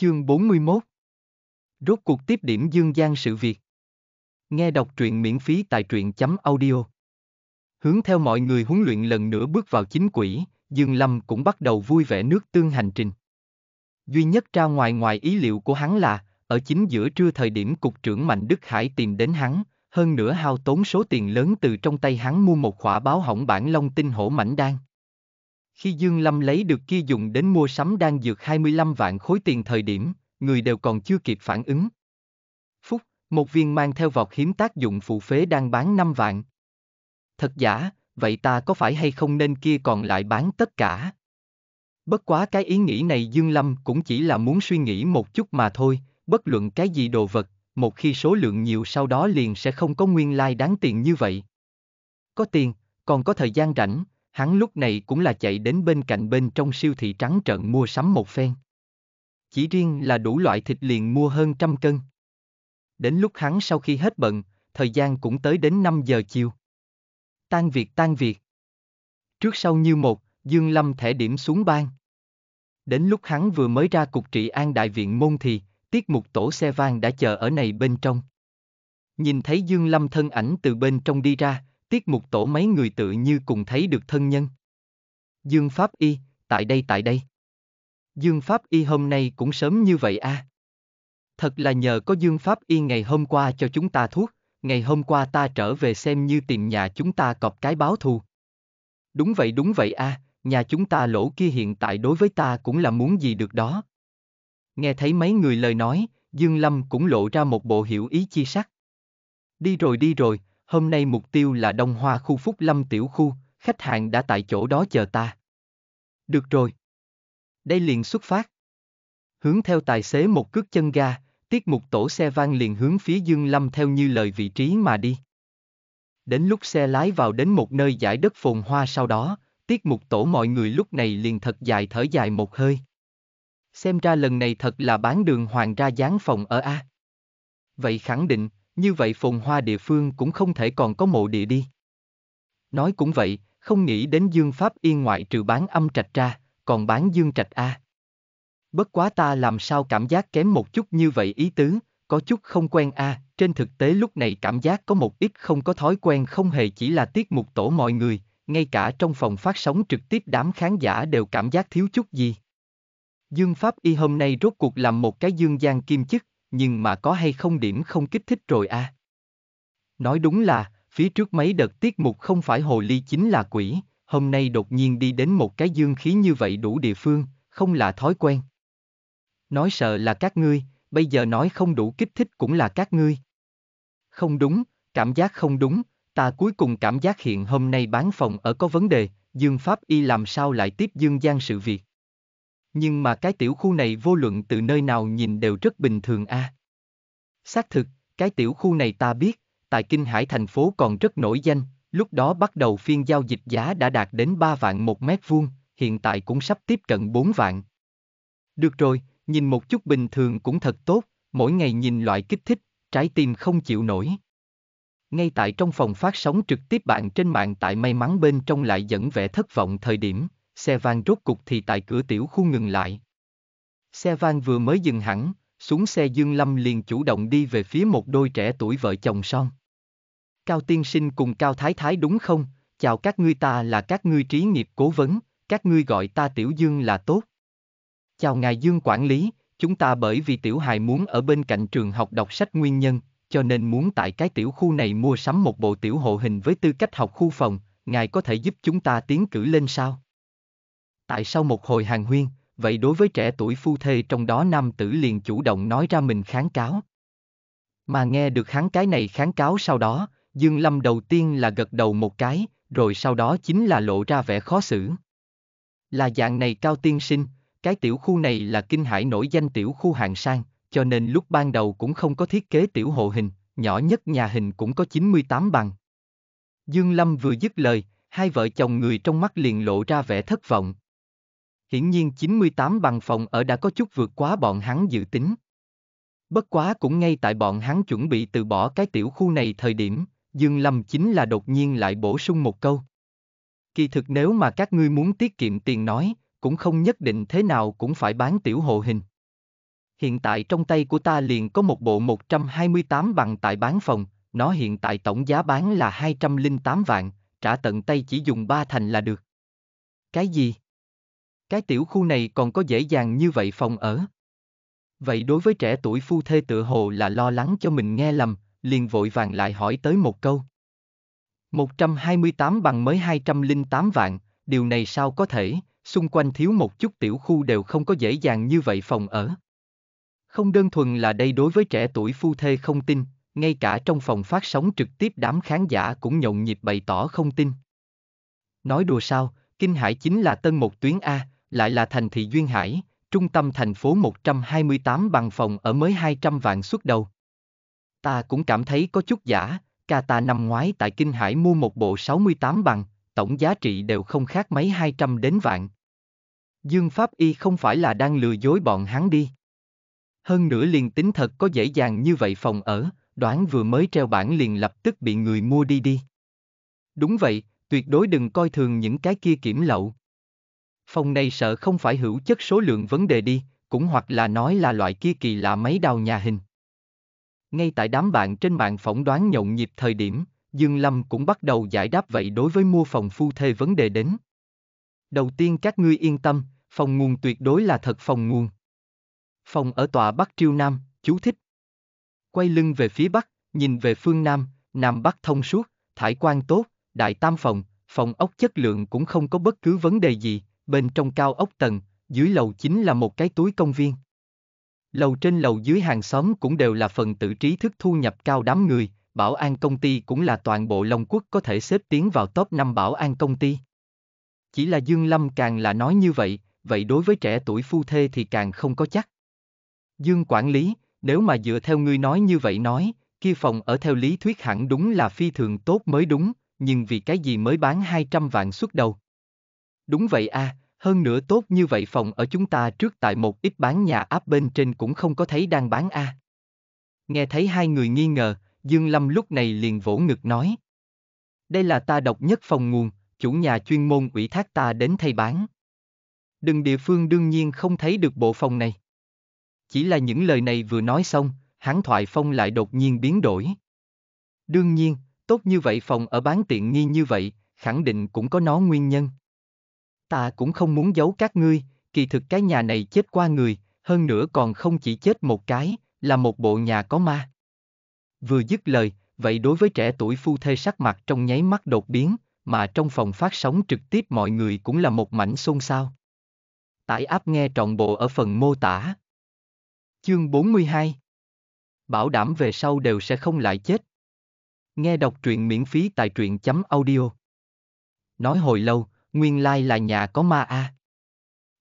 Chương 41 Rốt cuộc tiếp điểm dương gian sự việc. Nghe đọc truyện miễn phí tại truyện chấm audio. Hướng theo mọi người huấn luyện lần nữa bước vào chính quỷ, Dương Lâm cũng bắt đầu vui vẻ nước tương hành trình. Duy nhất ra ngoài ngoài ý liệu của hắn là, ở chính giữa trưa thời điểm cục trưởng Mạnh Đức Hải tìm đến hắn, hơn nữa hao tốn số tiền lớn từ trong tay hắn mua một khỏa báo hỏng bản long tinh hổ mảnh đan. Khi Dương Lâm lấy được kia dùng đến mua sắm đang dược 25 vạn khối tiền thời điểm, người đều còn chưa kịp phản ứng. Phúc, một viên mang theo vọt hiếm tác dụng phụ phế đang bán 5 vạn. Thật giả, vậy ta có phải hay không nên kia còn lại bán tất cả? Bất quá cái ý nghĩ này Dương Lâm cũng chỉ là muốn suy nghĩ một chút mà thôi, bất luận cái gì đồ vật, một khi số lượng nhiều sau đó liền sẽ không có nguyên lai like đáng tiền như vậy. Có tiền, còn có thời gian rảnh, Hắn lúc này cũng là chạy đến bên cạnh bên trong siêu thị trắng trợn mua sắm một phen. Chỉ riêng là đủ loại thịt liền mua hơn trăm cân. Đến lúc hắn sau khi hết bận, thời gian cũng tới đến 5 giờ chiều. Tan việc tan việc. Trước sau như một, Dương Lâm thẻ điểm xuống ban. Đến lúc hắn vừa mới ra cục trị an đại viện môn thì, tiết mục tổ xe vang đã chờ ở này bên trong. Nhìn thấy Dương Lâm thân ảnh từ bên trong đi ra, tiết mục tổ mấy người tự như cùng thấy được thân nhân. Dương Pháp Y, tại đây tại đây. Dương Pháp Y hôm nay cũng sớm như vậy a. À. Thật là nhờ có Dương Pháp Y ngày hôm qua cho chúng ta thuốc, ngày hôm qua ta trở về xem như tìm nhà chúng ta cọp cái báo thù. Đúng vậy đúng vậy a, à, nhà chúng ta lỗ kia hiện tại đối với ta cũng là muốn gì được đó. Nghe thấy mấy người lời nói, Dương Lâm cũng lộ ra một bộ hiểu ý chi sắc. Đi rồi đi rồi, hôm nay mục tiêu là Đông Hoa khu Phúc Lâm tiểu khu, khách hàng đã tại chỗ đó chờ ta. Được rồi. Đây liền xuất phát. Hướng theo tài xế một cước chân ga, tiết mục tổ xe vang liền hướng phía Dương Lâm theo như lời vị trí mà đi. Đến lúc xe lái vào đến một nơi giải đất phồn hoa sau đó, tiết mục tổ mọi người lúc này liền thật dài thở dài một hơi. Xem ra lần này thật là bán đường hoàng ra gián phòng ở A. Vậy khẳng định, như vậy phồn hoa địa phương cũng không thể còn có mộ địa đi. Nói cũng vậy, không nghĩ đến dương pháp yên ngoại trừ bán âm trạch ra, còn bán dương trạch A. Bất quá ta làm sao cảm giác kém một chút như vậy ý tứ, có chút không quen A, trên thực tế lúc này cảm giác có một ít không có thói quen không hề chỉ là tiết mục tổ mọi người, ngay cả trong phòng phát sóng trực tiếp đám khán giả đều cảm giác thiếu chút gì. Dương Pháp Y hôm nay rốt cuộc làm một cái dương gian kim chức, nhưng mà có hay không điểm không kích thích rồi à? Nói đúng là, phía trước mấy đợt tiết mục không phải hồ ly chính là quỷ, hôm nay đột nhiên đi đến một cái dương khí như vậy đủ địa phương, không là thói quen. Nói sợ là các ngươi, bây giờ nói không đủ kích thích cũng là các ngươi. Không đúng, cảm giác không đúng, ta cuối cùng cảm giác hiện hôm nay bán phòng ở có vấn đề, Dương Pháp Y làm sao lại tiếp Dương gian sự việc. Nhưng mà cái tiểu khu này vô luận từ nơi nào nhìn đều rất bình thường a. À. Xác thực, cái tiểu khu này ta biết, tại Kinh Hải thành phố còn rất nổi danh, lúc đó bắt đầu phiên giao dịch giá đã đạt đến 3 vạn một mét vuông, hiện tại cũng sắp tiếp cận 4 vạn. Được rồi, nhìn một chút bình thường cũng thật tốt, mỗi ngày nhìn loại kích thích, trái tim không chịu nổi. Ngay tại trong phòng phát sóng trực tiếp bạn trên mạng tại may mắn bên trong lại dẫn vẻ thất vọng thời điểm, xe van rốt cục thì tại cửa tiểu khu ngừng lại. Xe van vừa mới dừng hẳn, xuống xe Dương Lâm liền chủ động đi về phía một đôi trẻ tuổi vợ chồng son. Cao Tiên Sinh cùng Cao Thái Thái đúng không? Chào các ngươi ta là các ngươi trí nghiệp cố vấn, các ngươi gọi ta Tiểu Dương là tốt. Chào ngài Dương quản lý, chúng ta bởi vì Tiểu Hài muốn ở bên cạnh trường học đọc sách nguyên nhân, cho nên muốn tại cái tiểu khu này mua sắm một bộ tiểu hộ hình với tư cách học khu phòng, ngài có thể giúp chúng ta tiến cử lên sao? Tại sao một hồi hàng huyên, vậy đối với trẻ tuổi phu thê trong đó nam tử liền chủ động nói ra mình kháng cáo. Mà nghe được hắn cái này kháng cáo sau đó, Dương Lâm đầu tiên là gật đầu một cái, rồi sau đó chính là lộ ra vẻ khó xử. Là dạng này cao tiên sinh, cái tiểu khu này là kinh hải nổi danh tiểu khu hạng sang, cho nên lúc ban đầu cũng không có thiết kế tiểu hộ hình, nhỏ nhất nhà hình cũng có 98 bằng. Dương Lâm vừa dứt lời, hai vợ chồng người trong mắt liền lộ ra vẻ thất vọng hiển nhiên 98 bằng phòng ở đã có chút vượt quá bọn hắn dự tính. Bất quá cũng ngay tại bọn hắn chuẩn bị từ bỏ cái tiểu khu này thời điểm, Dương Lâm chính là đột nhiên lại bổ sung một câu. Kỳ thực nếu mà các ngươi muốn tiết kiệm tiền nói, cũng không nhất định thế nào cũng phải bán tiểu hộ hình. Hiện tại trong tay của ta liền có một bộ 128 bằng tại bán phòng, nó hiện tại tổng giá bán là 208 vạn, trả tận tay chỉ dùng ba thành là được. Cái gì? Cái tiểu khu này còn có dễ dàng như vậy phòng ở. Vậy đối với trẻ tuổi phu thê tựa hồ là lo lắng cho mình nghe lầm, liền vội vàng lại hỏi tới một câu. 128 bằng mới 208 vạn, điều này sao có thể, xung quanh thiếu một chút tiểu khu đều không có dễ dàng như vậy phòng ở. Không đơn thuần là đây đối với trẻ tuổi phu thê không tin, ngay cả trong phòng phát sóng trực tiếp đám khán giả cũng nhộn nhịp bày tỏ không tin. Nói đùa sao, kinh hải chính là tân một tuyến A, lại là thành thị Duyên Hải, trung tâm thành phố 128 bằng phòng ở mới 200 vạn xuất đầu. Ta cũng cảm thấy có chút giả, ca ta năm ngoái tại Kinh Hải mua một bộ 68 bằng, tổng giá trị đều không khác mấy 200 đến vạn. Dương Pháp Y không phải là đang lừa dối bọn hắn đi. Hơn nữa liền tính thật có dễ dàng như vậy phòng ở, đoán vừa mới treo bản liền lập tức bị người mua đi đi. Đúng vậy, tuyệt đối đừng coi thường những cái kia kiểm lậu. Phòng này sợ không phải hữu chất số lượng vấn đề đi, cũng hoặc là nói là loại kia kỳ lạ máy đào nhà hình. Ngay tại đám bạn trên mạng phỏng đoán nhộn nhịp thời điểm, Dương Lâm cũng bắt đầu giải đáp vậy đối với mua phòng phu thê vấn đề đến. Đầu tiên các ngươi yên tâm, phòng nguồn tuyệt đối là thật phòng nguồn. Phòng ở tòa Bắc Triêu Nam, chú thích. Quay lưng về phía Bắc, nhìn về phương Nam, Nam Bắc thông suốt, thải quan tốt, đại tam phòng, phòng ốc chất lượng cũng không có bất cứ vấn đề gì, bên trong cao ốc tầng, dưới lầu chính là một cái túi công viên. Lầu trên lầu dưới hàng xóm cũng đều là phần tử trí thức thu nhập cao đám người, bảo an công ty cũng là toàn bộ Long Quốc có thể xếp tiến vào top 5 bảo an công ty. Chỉ là Dương Lâm càng là nói như vậy, vậy đối với trẻ tuổi phu thê thì càng không có chắc. Dương quản lý, nếu mà dựa theo ngươi nói như vậy nói, kia phòng ở theo lý thuyết hẳn đúng là phi thường tốt mới đúng, nhưng vì cái gì mới bán 200 vạn suốt đầu. Đúng vậy a, à, hơn nữa tốt như vậy phòng ở chúng ta trước tại một ít bán nhà áp bên trên cũng không có thấy đang bán a. À. Nghe thấy hai người nghi ngờ, Dương Lâm lúc này liền vỗ ngực nói. Đây là ta độc nhất phòng nguồn, chủ nhà chuyên môn ủy thác ta đến thay bán. Đừng địa phương đương nhiên không thấy được bộ phòng này. Chỉ là những lời này vừa nói xong, hắn thoại phong lại đột nhiên biến đổi. Đương nhiên, tốt như vậy phòng ở bán tiện nghi như vậy, khẳng định cũng có nó nguyên nhân. Ta cũng không muốn giấu các ngươi, kỳ thực cái nhà này chết qua người, hơn nữa còn không chỉ chết một cái, là một bộ nhà có ma. Vừa dứt lời, vậy đối với trẻ tuổi phu thê sắc mặt trong nháy mắt đột biến, mà trong phòng phát sóng trực tiếp mọi người cũng là một mảnh xôn xao. Tải áp nghe trọn bộ ở phần mô tả. Chương 42 Bảo đảm về sau đều sẽ không lại chết. Nghe đọc truyện miễn phí tại truyện chấm audio. Nói hồi lâu, nguyên lai là nhà có ma a. À.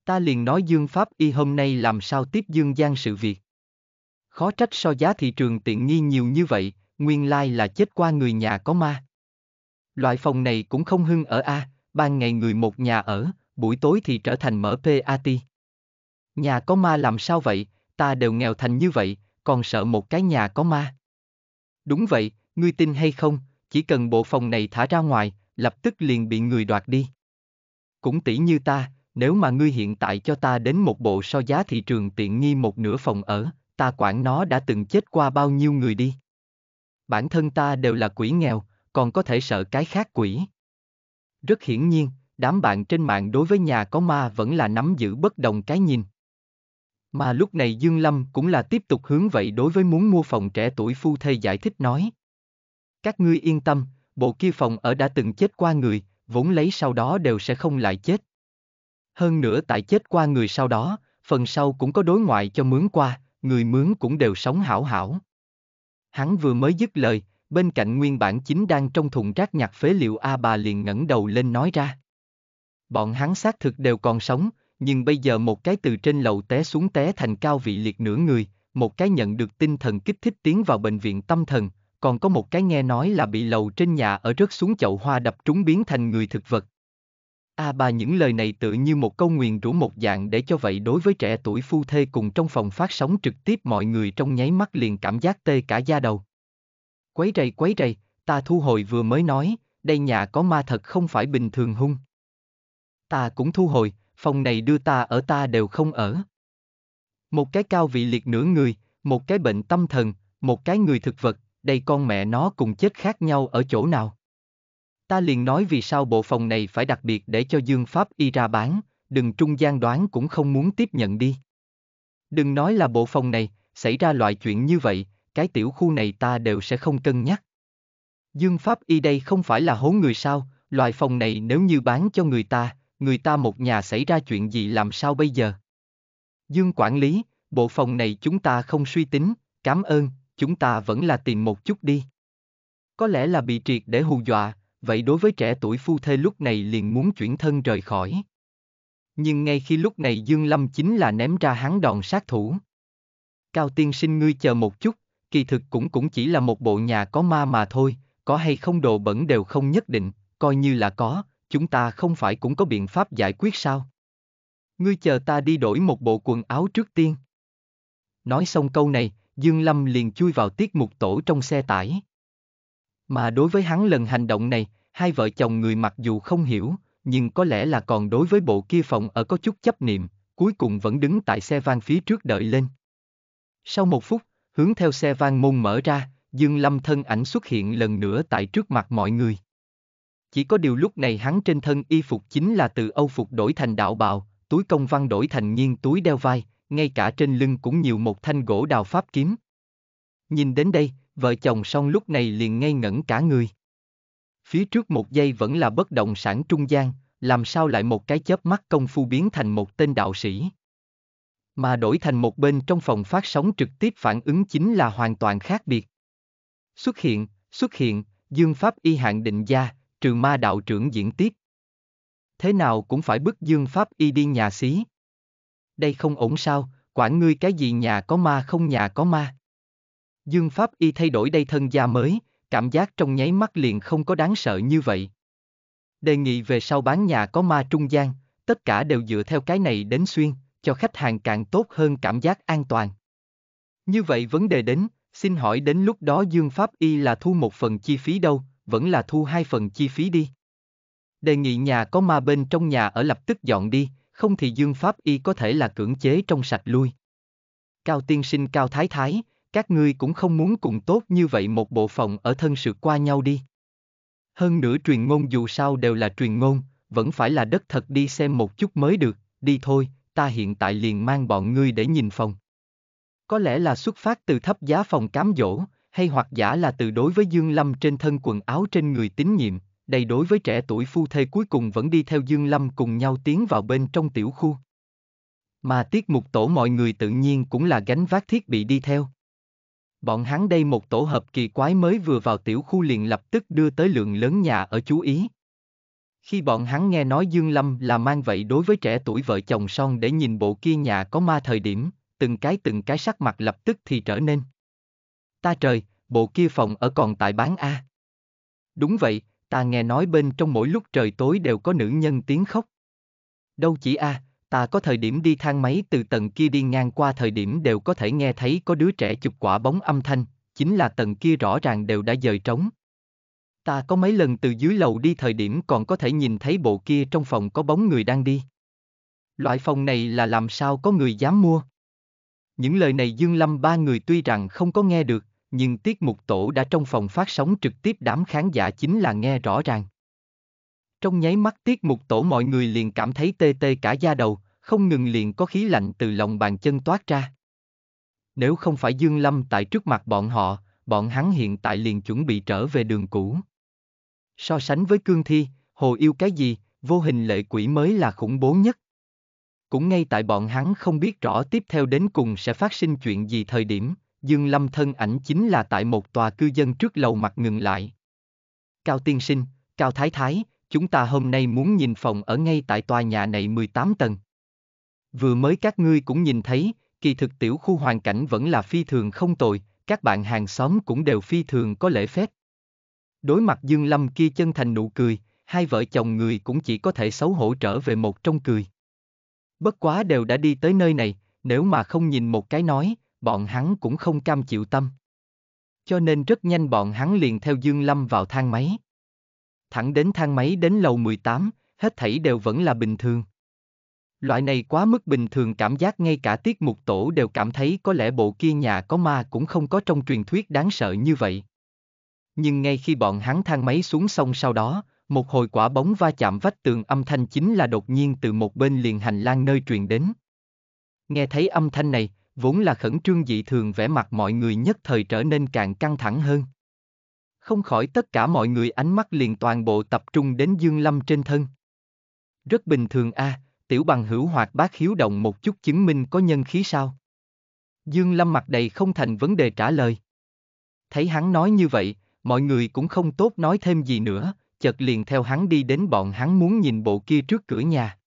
Ta liền nói Dương Pháp y hôm nay làm sao tiếp Dương Giang sự việc. Khó trách so giá thị trường tiện nghi nhiều như vậy, nguyên lai là chết qua người nhà có ma. Loại phòng này cũng không hưng ở A, à, ban ngày người một nhà ở, buổi tối thì trở thành mở PAT. Nhà có ma làm sao vậy, ta đều nghèo thành như vậy, còn sợ một cái nhà có ma. Đúng vậy, ngươi tin hay không, chỉ cần bộ phòng này thả ra ngoài, lập tức liền bị người đoạt đi. Cũng tỷ như ta, nếu mà ngươi hiện tại cho ta đến một bộ so giá thị trường tiện nghi một nửa phòng ở, ta quản nó đã từng chết qua bao nhiêu người đi. Bản thân ta đều là quỷ nghèo, còn có thể sợ cái khác quỷ. Rất hiển nhiên, đám bạn trên mạng đối với nhà có ma vẫn là nắm giữ bất đồng cái nhìn. Mà lúc này Dương Lâm cũng là tiếp tục hướng vậy đối với muốn mua phòng trẻ tuổi phu thê giải thích nói. Các ngươi yên tâm, bộ kia phòng ở đã từng chết qua người, vốn lấy sau đó đều sẽ không lại chết. Hơn nữa tại chết qua người sau đó, phần sau cũng có đối ngoại cho mướn qua, người mướn cũng đều sống hảo hảo. Hắn vừa mới dứt lời, bên cạnh nguyên bản chính đang trong thùng rác nhặt phế liệu A bà liền ngẩng đầu lên nói ra. Bọn hắn xác thực đều còn sống, nhưng bây giờ một cái từ trên lầu té xuống té thành cao vị liệt nửa người, một cái nhận được tinh thần kích thích tiến vào bệnh viện tâm thần, còn có một cái nghe nói là bị lầu trên nhà ở rớt xuống chậu hoa đập trúng biến thành người thực vật. A à, bà những lời này tự như một câu nguyền rủ một dạng để cho vậy đối với trẻ tuổi phu thê cùng trong phòng phát sóng trực tiếp mọi người trong nháy mắt liền cảm giác tê cả da đầu. Quấy rầy quấy rầy, ta thu hồi vừa mới nói, đây nhà có ma thật không phải bình thường hung. Ta cũng thu hồi, phòng này đưa ta ở ta đều không ở. Một cái cao vị liệt nửa người, một cái bệnh tâm thần, một cái người thực vật, đây con mẹ nó cùng chết khác nhau ở chỗ nào. Ta liền nói vì sao bộ phòng này phải đặc biệt để cho Dương Pháp y ra bán, đừng trung gian đoán cũng không muốn tiếp nhận đi. Đừng nói là bộ phòng này, xảy ra loại chuyện như vậy, cái tiểu khu này ta đều sẽ không cân nhắc. Dương Pháp y đây không phải là hố người sao, loại phòng này nếu như bán cho người ta, người ta một nhà xảy ra chuyện gì làm sao bây giờ? Dương quản lý, bộ phòng này chúng ta không suy tính, cảm ơn, chúng ta vẫn là tìm một chút đi. Có lẽ là bị triệt để hù dọa, vậy đối với trẻ tuổi phu thê lúc này liền muốn chuyển thân rời khỏi. Nhưng ngay khi lúc này Dương Lâm chính là ném ra hắn đòn sát thủ. Cao tiên sinh ngươi chờ một chút, kỳ thực cũng cũng chỉ là một bộ nhà có ma mà thôi, có hay không đồ bẩn đều không nhất định, coi như là có, chúng ta không phải cũng có biện pháp giải quyết sao? Ngươi chờ ta đi đổi một bộ quần áo trước tiên. Nói xong câu này, Dương Lâm liền chui vào tiết mục tổ trong xe tải. Mà đối với hắn lần hành động này, hai vợ chồng người mặc dù không hiểu, nhưng có lẽ là còn đối với bộ kia phòng ở có chút chấp niệm, cuối cùng vẫn đứng tại xe van phía trước đợi lên. Sau một phút, hướng theo xe van môn mở ra, Dương Lâm thân ảnh xuất hiện lần nữa tại trước mặt mọi người. Chỉ có điều lúc này hắn trên thân y phục chính là từ Âu phục đổi thành đạo bào, túi công văn đổi thành nhiên túi đeo vai, ngay cả trên lưng cũng nhiều một thanh gỗ đào pháp kiếm. Nhìn đến đây, vợ chồng song lúc này liền ngây ngẩn cả người. Phía trước một giây vẫn là bất động sản trung gian, làm sao lại một cái chớp mắt công phu biến thành một tên đạo sĩ. Mà đổi thành một bên trong phòng phát sóng trực tiếp phản ứng chính là hoàn toàn khác biệt. Xuất hiện, xuất hiện, dương pháp y hạng định gia, trừ ma đạo trưởng diễn tiếp. Thế nào cũng phải bức dương pháp y đi nhà xí đây không ổn sao, quản ngươi cái gì nhà có ma không nhà có ma. Dương Pháp Y thay đổi đây thân gia mới, cảm giác trong nháy mắt liền không có đáng sợ như vậy. Đề nghị về sau bán nhà có ma trung gian, tất cả đều dựa theo cái này đến xuyên, cho khách hàng càng tốt hơn cảm giác an toàn. Như vậy vấn đề đến, xin hỏi đến lúc đó Dương Pháp Y là thu một phần chi phí đâu, vẫn là thu hai phần chi phí đi. Đề nghị nhà có ma bên trong nhà ở lập tức dọn đi, không thì dương pháp y có thể là cưỡng chế trong sạch lui. Cao tiên sinh cao thái thái, các ngươi cũng không muốn cùng tốt như vậy một bộ phòng ở thân sự qua nhau đi. Hơn nữa truyền ngôn dù sao đều là truyền ngôn, vẫn phải là đất thật đi xem một chút mới được, đi thôi, ta hiện tại liền mang bọn ngươi để nhìn phòng. Có lẽ là xuất phát từ thấp giá phòng cám dỗ, hay hoặc giả là từ đối với Dương Lâm trên thân quần áo trên người tín nhiệm, đây đối với trẻ tuổi phu thê cuối cùng vẫn đi theo Dương Lâm cùng nhau tiến vào bên trong tiểu khu. Mà tiết mục tổ mọi người tự nhiên cũng là gánh vác thiết bị đi theo. Bọn hắn đây một tổ hợp kỳ quái mới vừa vào tiểu khu liền lập tức đưa tới lượng lớn nhà ở chú ý. Khi bọn hắn nghe nói Dương Lâm là mang vậy đối với trẻ tuổi vợ chồng son để nhìn bộ kia nhà có ma thời điểm, từng cái từng cái sắc mặt lập tức thì trở nên. Ta trời, bộ kia phòng ở còn tại bán A. Đúng vậy, ta nghe nói bên trong mỗi lúc trời tối đều có nữ nhân tiếng khóc. Đâu chỉ a, à, ta có thời điểm đi thang máy từ tầng kia đi ngang qua thời điểm đều có thể nghe thấy có đứa trẻ chụp quả bóng âm thanh, chính là tầng kia rõ ràng đều đã dời trống. Ta có mấy lần từ dưới lầu đi thời điểm còn có thể nhìn thấy bộ kia trong phòng có bóng người đang đi. Loại phòng này là làm sao có người dám mua? Những lời này Dương Lâm ba người tuy rằng không có nghe được, nhưng tiết mục tổ đã trong phòng phát sóng trực tiếp đám khán giả chính là nghe rõ ràng. Trong nháy mắt tiết mục tổ mọi người liền cảm thấy tê tê cả da đầu, không ngừng liền có khí lạnh từ lòng bàn chân toát ra. Nếu không phải Dương Lâm tại trước mặt bọn họ, bọn hắn hiện tại liền chuẩn bị trở về đường cũ. So sánh với cương thi, hồ yêu cái gì, vô hình lệ quỷ mới là khủng bố nhất. Cũng ngay tại bọn hắn không biết rõ tiếp theo đến cùng sẽ phát sinh chuyện gì thời điểm, Dương Lâm thân ảnh chính là tại một tòa cư dân trước lầu mặt ngừng lại. Cao tiên sinh, Cao Thái Thái, chúng ta hôm nay muốn nhìn phòng ở ngay tại tòa nhà này 18 tầng. Vừa mới các ngươi cũng nhìn thấy, kỳ thực tiểu khu hoàn cảnh vẫn là phi thường không tồi, các bạn hàng xóm cũng đều phi thường có lễ phép. Đối mặt Dương Lâm kia chân thành nụ cười, hai vợ chồng người cũng chỉ có thể xấu hổ trở về một trong cười. Bất quá đều đã đi tới nơi này, nếu mà không nhìn một cái nói, bọn hắn cũng không cam chịu tâm. Cho nên rất nhanh bọn hắn liền theo Dương Lâm vào thang máy. Thẳng đến thang máy đến lầu 18, hết thảy đều vẫn là bình thường. Loại này quá mức bình thường cảm giác ngay cả tiết mục tổ đều cảm thấy có lẽ bộ kia nhà có ma cũng không có trong truyền thuyết đáng sợ như vậy. Nhưng ngay khi bọn hắn thang máy xuống sông sau đó, một hồi quả bóng va chạm vách tường âm thanh chính là đột nhiên từ một bên liền hành lang nơi truyền đến. Nghe thấy âm thanh này, vốn là khẩn trương dị thường vẻ mặt mọi người nhất thời trở nên càng căng thẳng hơn. Không khỏi tất cả mọi người ánh mắt liền toàn bộ tập trung đến Dương Lâm trên thân. Rất bình thường a, à, tiểu bằng hữu hoạt bác hiếu động một chút chứng minh có nhân khí sao. Dương Lâm mặt đầy không thành vấn đề trả lời. Thấy hắn nói như vậy, mọi người cũng không tốt nói thêm gì nữa, chợt liền theo hắn đi đến bọn hắn muốn nhìn bộ kia trước cửa nhà.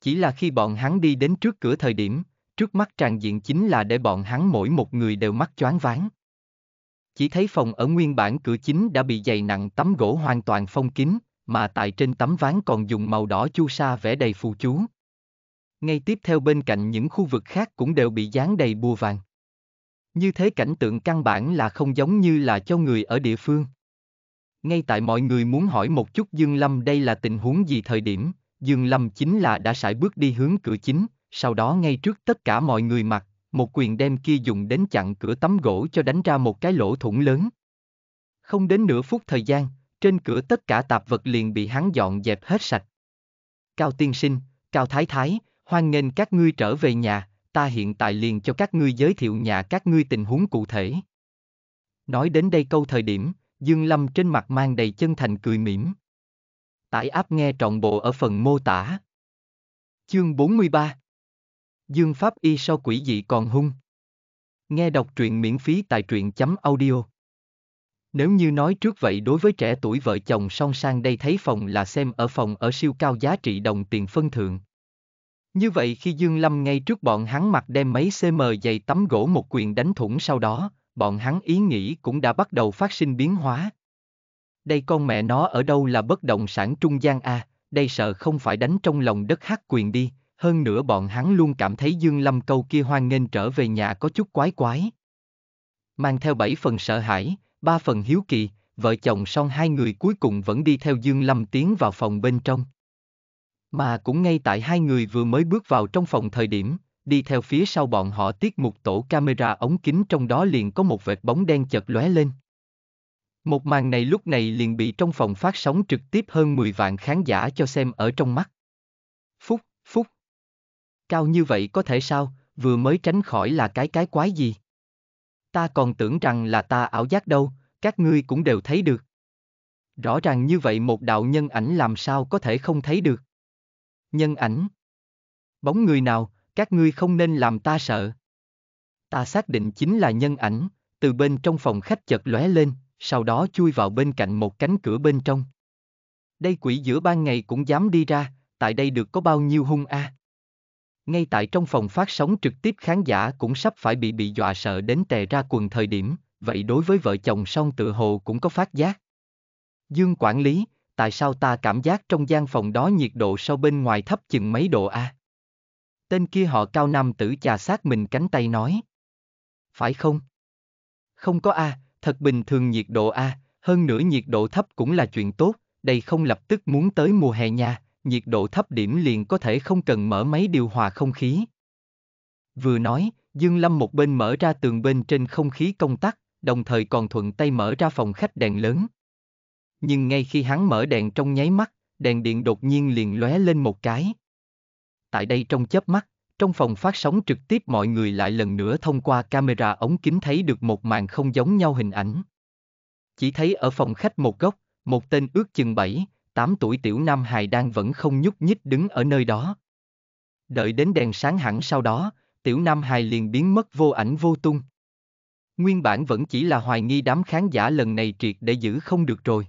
Chỉ là khi bọn hắn đi đến trước cửa thời điểm, Trước mắt tràn diện chính là để bọn hắn mỗi một người đều mắt choáng váng. Chỉ thấy phòng ở nguyên bản cửa chính đã bị dày nặng tấm gỗ hoàn toàn phong kín, mà tại trên tấm ván còn dùng màu đỏ chu sa vẽ đầy phù chú. Ngay tiếp theo bên cạnh những khu vực khác cũng đều bị dán đầy bùa vàng. Như thế cảnh tượng căn bản là không giống như là cho người ở địa phương. Ngay tại mọi người muốn hỏi một chút Dương Lâm đây là tình huống gì thời điểm, Dương Lâm chính là đã sải bước đi hướng cửa chính, sau đó ngay trước tất cả mọi người mặt, một quyền đem kia dùng đến chặn cửa tấm gỗ cho đánh ra một cái lỗ thủng lớn. Không đến nửa phút thời gian, trên cửa tất cả tạp vật liền bị hắn dọn dẹp hết sạch. Cao tiên sinh, Cao thái thái, hoan nghênh các ngươi trở về nhà, ta hiện tại liền cho các ngươi giới thiệu nhà các ngươi tình huống cụ thể. Nói đến đây câu thời điểm, Dương Lâm trên mặt mang đầy chân thành cười mỉm. Tải áp nghe trọn bộ ở phần mô tả. Chương 43 Dương Pháp Y sau quỷ dị còn hung. Nghe đọc truyện miễn phí tại truyện chấm audio. Nếu như nói trước vậy đối với trẻ tuổi vợ chồng song sang đây thấy phòng là xem ở phòng ở siêu cao giá trị đồng tiền phân thượng. Như vậy khi Dương Lâm ngay trước bọn hắn mặc đem mấy CM dày tấm gỗ một quyền đánh thủng sau đó, bọn hắn ý nghĩ cũng đã bắt đầu phát sinh biến hóa. Đây con mẹ nó ở đâu là bất động sản trung gian a, đây sợ không phải đánh trong lòng đất hát quyền đi, hơn nữa bọn hắn luôn cảm thấy Dương Lâm câu kia hoan nghênh trở về nhà có chút quái quái. Mang theo bảy phần sợ hãi, ba phần hiếu kỳ, vợ chồng song hai người cuối cùng vẫn đi theo Dương Lâm tiến vào phòng bên trong. Mà cũng ngay tại hai người vừa mới bước vào trong phòng thời điểm, đi theo phía sau bọn họ tiết mục tổ camera ống kính trong đó liền có một vệt bóng đen chật lóe lên. Một màn này lúc này liền bị trong phòng phát sóng trực tiếp hơn 10 vạn khán giả cho xem ở trong mắt. Cao như vậy có thể sao, vừa mới tránh khỏi là cái cái quái gì? Ta còn tưởng rằng là ta ảo giác đâu, các ngươi cũng đều thấy được. Rõ ràng như vậy một đạo nhân ảnh làm sao có thể không thấy được. Nhân ảnh. Bóng người nào, các ngươi không nên làm ta sợ. Ta xác định chính là nhân ảnh, từ bên trong phòng khách chợt lóe lên, sau đó chui vào bên cạnh một cánh cửa bên trong. Đây quỷ giữa ban ngày cũng dám đi ra, tại đây được có bao nhiêu hung a? À? ngay tại trong phòng phát sóng trực tiếp khán giả cũng sắp phải bị bị dọa sợ đến tè ra quần thời điểm, vậy đối với vợ chồng song tự hồ cũng có phát giác. Dương quản lý, tại sao ta cảm giác trong gian phòng đó nhiệt độ so bên ngoài thấp chừng mấy độ a? Tên kia họ cao nam tử chà sát mình cánh tay nói. Phải không? Không có a, thật bình thường nhiệt độ a, hơn nữa nhiệt độ thấp cũng là chuyện tốt, đây không lập tức muốn tới mùa hè nha, nhiệt độ thấp điểm liền có thể không cần mở máy điều hòa không khí. Vừa nói, Dương Lâm một bên mở ra tường bên trên không khí công tắc, đồng thời còn thuận tay mở ra phòng khách đèn lớn. Nhưng ngay khi hắn mở đèn trong nháy mắt, đèn điện đột nhiên liền lóe lên một cái. Tại đây trong chớp mắt, trong phòng phát sóng trực tiếp mọi người lại lần nữa thông qua camera ống kính thấy được một màn không giống nhau hình ảnh. Chỉ thấy ở phòng khách một góc, một tên ước chừng 7, 8 tuổi tiểu nam hài đang vẫn không nhúc nhích đứng ở nơi đó. Đợi đến đèn sáng hẳn sau đó, tiểu nam hài liền biến mất vô ảnh vô tung. Nguyên bản vẫn chỉ là hoài nghi đám khán giả lần này triệt để giữ không được rồi.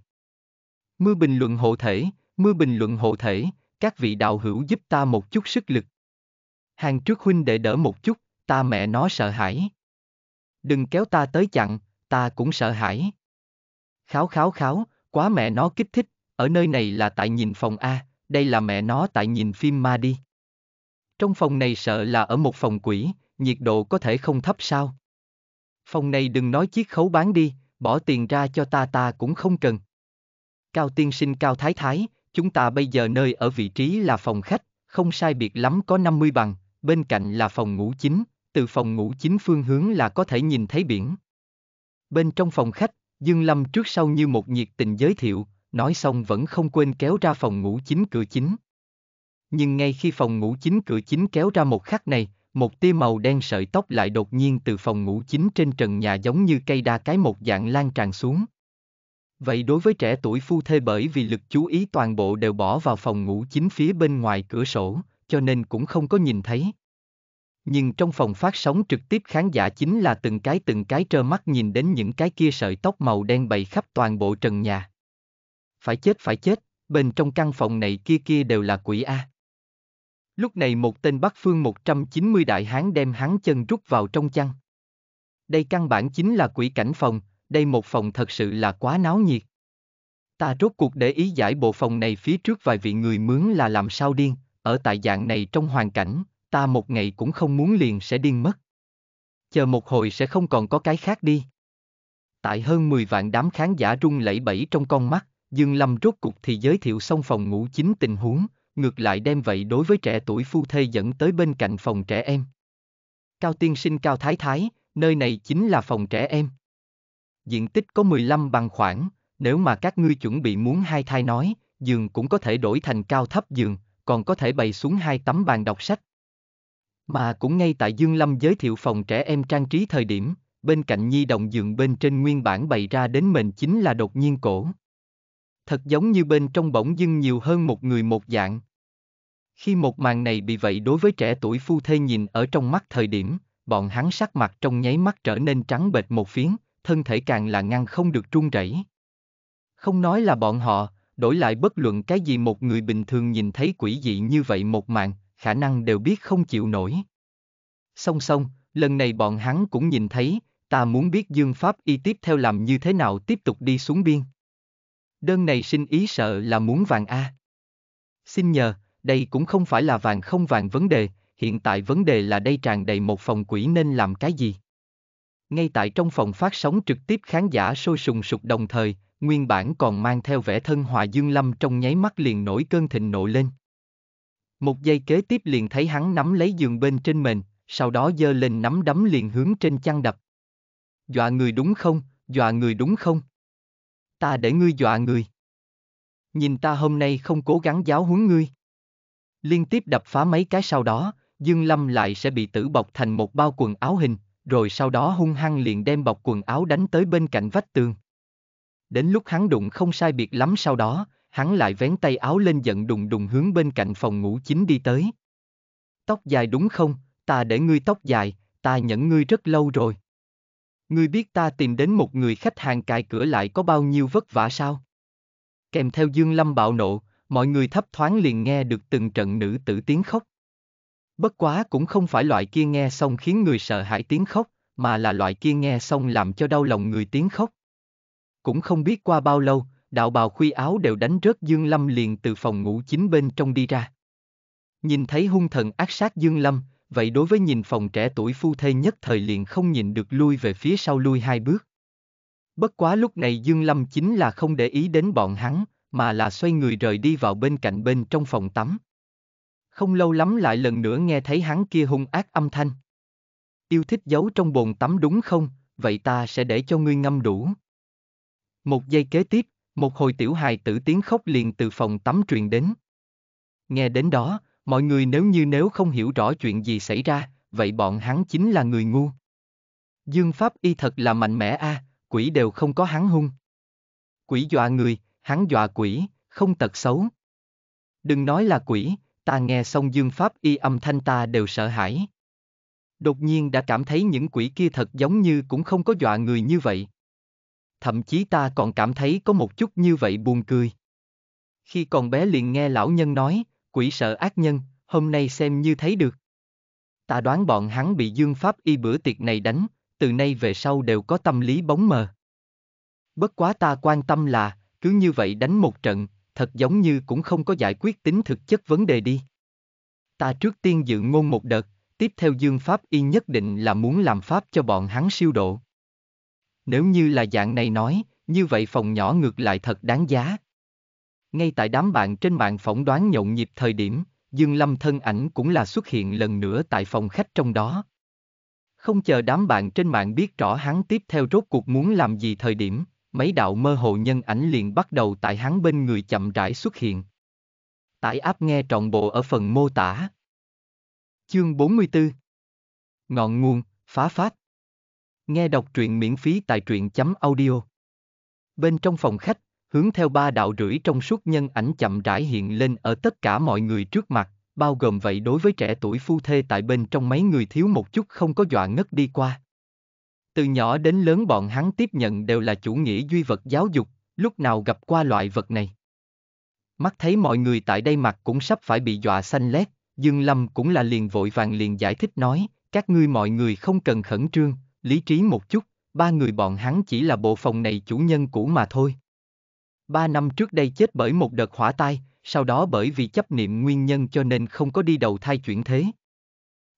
Mưa bình luận hộ thể, mưa bình luận hộ thể, các vị đạo hữu giúp ta một chút sức lực. Hàng trước huynh để đỡ một chút, ta mẹ nó sợ hãi. Đừng kéo ta tới chặn, ta cũng sợ hãi. Kháo kháo kháo, quá mẹ nó kích thích, ở nơi này là tại nhìn phòng A, đây là mẹ nó tại nhìn phim ma đi. Trong phòng này sợ là ở một phòng quỷ, nhiệt độ có thể không thấp sao. Phòng này đừng nói chiếc khấu bán đi, bỏ tiền ra cho ta ta cũng không cần. Cao tiên sinh Cao Thái Thái, chúng ta bây giờ nơi ở vị trí là phòng khách, không sai biệt lắm có 50 bằng, bên cạnh là phòng ngủ chính, từ phòng ngủ chính phương hướng là có thể nhìn thấy biển. Bên trong phòng khách, Dương Lâm trước sau như một nhiệt tình giới thiệu, nói xong vẫn không quên kéo ra phòng ngủ chính cửa chính. Nhưng ngay khi phòng ngủ chính cửa chính kéo ra một khắc này, một tia màu đen sợi tóc lại đột nhiên từ phòng ngủ chính trên trần nhà giống như cây đa cái một dạng lan tràn xuống. Vậy đối với trẻ tuổi phu thê bởi vì lực chú ý toàn bộ đều bỏ vào phòng ngủ chính phía bên ngoài cửa sổ, cho nên cũng không có nhìn thấy. Nhưng trong phòng phát sóng trực tiếp khán giả chính là từng cái từng cái trơ mắt nhìn đến những cái kia sợi tóc màu đen bày khắp toàn bộ trần nhà phải chết phải chết, bên trong căn phòng này kia kia đều là quỷ A. Lúc này một tên Bắc Phương 190 đại hán đem hắn chân rút vào trong chăn. Đây căn bản chính là quỷ cảnh phòng, đây một phòng thật sự là quá náo nhiệt. Ta rốt cuộc để ý giải bộ phòng này phía trước vài vị người mướn là làm sao điên, ở tại dạng này trong hoàn cảnh, ta một ngày cũng không muốn liền sẽ điên mất. Chờ một hồi sẽ không còn có cái khác đi. Tại hơn 10 vạn đám khán giả rung lẫy bẫy trong con mắt, Dương Lâm rốt cục thì giới thiệu xong phòng ngủ chính tình huống, ngược lại đem vậy đối với trẻ tuổi phu thê dẫn tới bên cạnh phòng trẻ em. Cao tiên sinh Cao Thái Thái, nơi này chính là phòng trẻ em. Diện tích có 15 bằng khoảng, nếu mà các ngươi chuẩn bị muốn hai thai nói, giường cũng có thể đổi thành cao thấp giường, còn có thể bày xuống hai tấm bàn đọc sách. Mà cũng ngay tại Dương Lâm giới thiệu phòng trẻ em trang trí thời điểm, bên cạnh nhi đồng giường bên trên nguyên bản bày ra đến mình chính là đột nhiên cổ thật giống như bên trong bỗng dưng nhiều hơn một người một dạng. Khi một màn này bị vậy đối với trẻ tuổi phu thê nhìn ở trong mắt thời điểm, bọn hắn sắc mặt trong nháy mắt trở nên trắng bệch một phiến, thân thể càng là ngăn không được run rẩy. Không nói là bọn họ, đổi lại bất luận cái gì một người bình thường nhìn thấy quỷ dị như vậy một màn, khả năng đều biết không chịu nổi. Song song, lần này bọn hắn cũng nhìn thấy, ta muốn biết Dương Pháp y tiếp theo làm như thế nào tiếp tục đi xuống biên đơn này sinh ý sợ là muốn vàng A. Xin nhờ, đây cũng không phải là vàng không vàng vấn đề, hiện tại vấn đề là đây tràn đầy một phòng quỷ nên làm cái gì? Ngay tại trong phòng phát sóng trực tiếp khán giả sôi sùng sục đồng thời, nguyên bản còn mang theo vẻ thân hòa Dương Lâm trong nháy mắt liền nổi cơn thịnh nộ lên. Một giây kế tiếp liền thấy hắn nắm lấy giường bên trên mình, sau đó giơ lên nắm đấm liền hướng trên chăn đập. Dọa người đúng không, dọa người đúng không? ta để ngươi dọa người. Nhìn ta hôm nay không cố gắng giáo huấn ngươi. Liên tiếp đập phá mấy cái sau đó, Dương Lâm lại sẽ bị tử bọc thành một bao quần áo hình, rồi sau đó hung hăng liền đem bọc quần áo đánh tới bên cạnh vách tường. Đến lúc hắn đụng không sai biệt lắm sau đó, hắn lại vén tay áo lên giận đùng đùng hướng bên cạnh phòng ngủ chính đi tới. Tóc dài đúng không, ta để ngươi tóc dài, ta nhẫn ngươi rất lâu rồi. Ngươi biết ta tìm đến một người khách hàng cài cửa lại có bao nhiêu vất vả sao? Kèm theo Dương Lâm bạo nộ, mọi người thấp thoáng liền nghe được từng trận nữ tử tiếng khóc. Bất quá cũng không phải loại kia nghe xong khiến người sợ hãi tiếng khóc, mà là loại kia nghe xong làm cho đau lòng người tiếng khóc. Cũng không biết qua bao lâu, đạo bào khuy áo đều đánh rớt Dương Lâm liền từ phòng ngủ chính bên trong đi ra. Nhìn thấy hung thần ác sát Dương Lâm, vậy đối với nhìn phòng trẻ tuổi phu thê nhất thời liền không nhìn được lui về phía sau lui hai bước. Bất quá lúc này Dương Lâm chính là không để ý đến bọn hắn, mà là xoay người rời đi vào bên cạnh bên trong phòng tắm. Không lâu lắm lại lần nữa nghe thấy hắn kia hung ác âm thanh. Yêu thích giấu trong bồn tắm đúng không, vậy ta sẽ để cho ngươi ngâm đủ. Một giây kế tiếp, một hồi tiểu hài tử tiếng khóc liền từ phòng tắm truyền đến. Nghe đến đó, mọi người nếu như nếu không hiểu rõ chuyện gì xảy ra, vậy bọn hắn chính là người ngu. Dương Pháp y thật là mạnh mẽ a, à, quỷ đều không có hắn hung. Quỷ dọa người, hắn dọa quỷ, không tật xấu. Đừng nói là quỷ, ta nghe xong Dương Pháp y âm thanh ta đều sợ hãi. Đột nhiên đã cảm thấy những quỷ kia thật giống như cũng không có dọa người như vậy. Thậm chí ta còn cảm thấy có một chút như vậy buồn cười. Khi còn bé liền nghe lão nhân nói, quỷ sợ ác nhân, hôm nay xem như thấy được. Ta đoán bọn hắn bị Dương Pháp y bữa tiệc này đánh, từ nay về sau đều có tâm lý bóng mờ. Bất quá ta quan tâm là, cứ như vậy đánh một trận, thật giống như cũng không có giải quyết tính thực chất vấn đề đi. Ta trước tiên dự ngôn một đợt, tiếp theo Dương Pháp y nhất định là muốn làm Pháp cho bọn hắn siêu độ. Nếu như là dạng này nói, như vậy phòng nhỏ ngược lại thật đáng giá. Ngay tại đám bạn trên mạng phỏng đoán nhộn nhịp thời điểm, Dương Lâm thân ảnh cũng là xuất hiện lần nữa tại phòng khách trong đó. Không chờ đám bạn trên mạng biết rõ hắn tiếp theo rốt cuộc muốn làm gì thời điểm, mấy đạo mơ hồ nhân ảnh liền bắt đầu tại hắn bên người chậm rãi xuất hiện. Tải áp nghe trọn bộ ở phần mô tả. Chương 44 Ngọn nguồn, phá phát Nghe đọc truyện miễn phí tại truyện chấm audio. Bên trong phòng khách, hướng theo ba đạo rưỡi trong suốt nhân ảnh chậm rãi hiện lên ở tất cả mọi người trước mặt, bao gồm vậy đối với trẻ tuổi phu thê tại bên trong mấy người thiếu một chút không có dọa ngất đi qua. Từ nhỏ đến lớn bọn hắn tiếp nhận đều là chủ nghĩa duy vật giáo dục, lúc nào gặp qua loại vật này. Mắt thấy mọi người tại đây mặt cũng sắp phải bị dọa xanh lét, Dương Lâm cũng là liền vội vàng liền giải thích nói, các ngươi mọi người không cần khẩn trương, lý trí một chút, ba người bọn hắn chỉ là bộ phòng này chủ nhân cũ mà thôi ba năm trước đây chết bởi một đợt hỏa tai, sau đó bởi vì chấp niệm nguyên nhân cho nên không có đi đầu thai chuyển thế.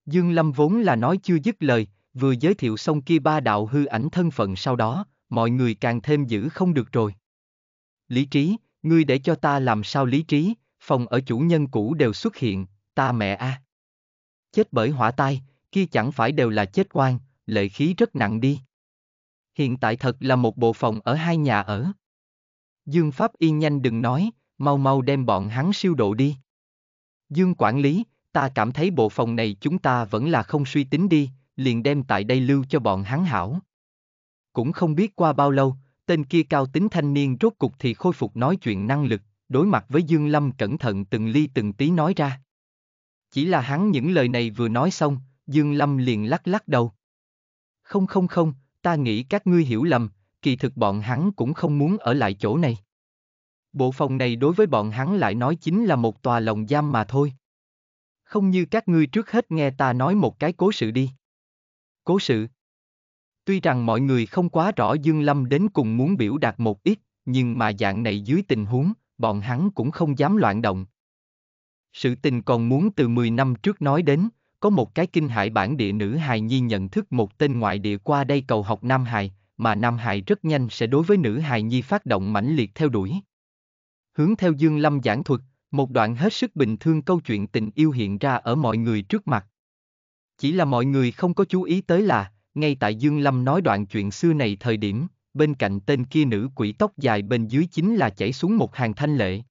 Dương Lâm vốn là nói chưa dứt lời, vừa giới thiệu xong kia ba đạo hư ảnh thân phận sau đó, mọi người càng thêm giữ không được rồi. Lý trí, ngươi để cho ta làm sao lý trí, phòng ở chủ nhân cũ đều xuất hiện, ta mẹ a. À. Chết bởi hỏa tai, kia chẳng phải đều là chết oan, lệ khí rất nặng đi. Hiện tại thật là một bộ phòng ở hai nhà ở. Dương Pháp Y nhanh đừng nói, mau mau đem bọn hắn siêu độ đi. Dương quản lý, ta cảm thấy bộ phòng này chúng ta vẫn là không suy tính đi, liền đem tại đây lưu cho bọn hắn hảo. Cũng không biết qua bao lâu, tên kia cao tính thanh niên rốt cục thì khôi phục nói chuyện năng lực, đối mặt với Dương Lâm cẩn thận từng ly từng tí nói ra. Chỉ là hắn những lời này vừa nói xong, Dương Lâm liền lắc lắc đầu. Không không không, ta nghĩ các ngươi hiểu lầm, kỳ thực bọn hắn cũng không muốn ở lại chỗ này. Bộ phòng này đối với bọn hắn lại nói chính là một tòa lồng giam mà thôi. Không như các ngươi trước hết nghe ta nói một cái cố sự đi. Cố sự Tuy rằng mọi người không quá rõ Dương Lâm đến cùng muốn biểu đạt một ít, nhưng mà dạng này dưới tình huống, bọn hắn cũng không dám loạn động. Sự tình còn muốn từ 10 năm trước nói đến, có một cái kinh hại bản địa nữ hài nhi nhận thức một tên ngoại địa qua đây cầu học Nam Hài, mà nam hài rất nhanh sẽ đối với nữ hài nhi phát động mãnh liệt theo đuổi. Hướng theo Dương Lâm giảng thuật, một đoạn hết sức bình thường câu chuyện tình yêu hiện ra ở mọi người trước mặt. Chỉ là mọi người không có chú ý tới là, ngay tại Dương Lâm nói đoạn chuyện xưa này thời điểm, bên cạnh tên kia nữ quỷ tóc dài bên dưới chính là chảy xuống một hàng thanh lệ.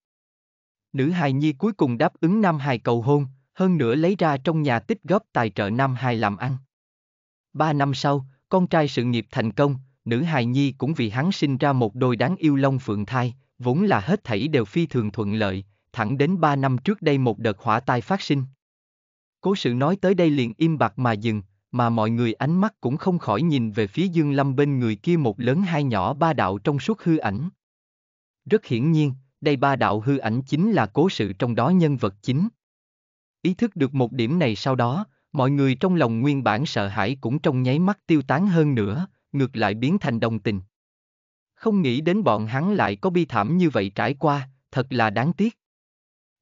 Nữ hài nhi cuối cùng đáp ứng Nam hài cầu hôn, hơn nữa lấy ra trong nhà tích góp tài trợ Nam hài làm ăn. Ba năm sau, con trai sự nghiệp thành công, nữ hài nhi cũng vì hắn sinh ra một đôi đáng yêu long phượng thai, vốn là hết thảy đều phi thường thuận lợi, thẳng đến ba năm trước đây một đợt hỏa tai phát sinh. Cố sự nói tới đây liền im bặt mà dừng, mà mọi người ánh mắt cũng không khỏi nhìn về phía Dương Lâm bên người kia một lớn hai nhỏ ba đạo trong suốt hư ảnh. Rất hiển nhiên, đây ba đạo hư ảnh chính là cố sự trong đó nhân vật chính. Ý thức được một điểm này sau đó, mọi người trong lòng nguyên bản sợ hãi cũng trong nháy mắt tiêu tán hơn nữa, ngược lại biến thành đồng tình. Không nghĩ đến bọn hắn lại có bi thảm như vậy trải qua, thật là đáng tiếc.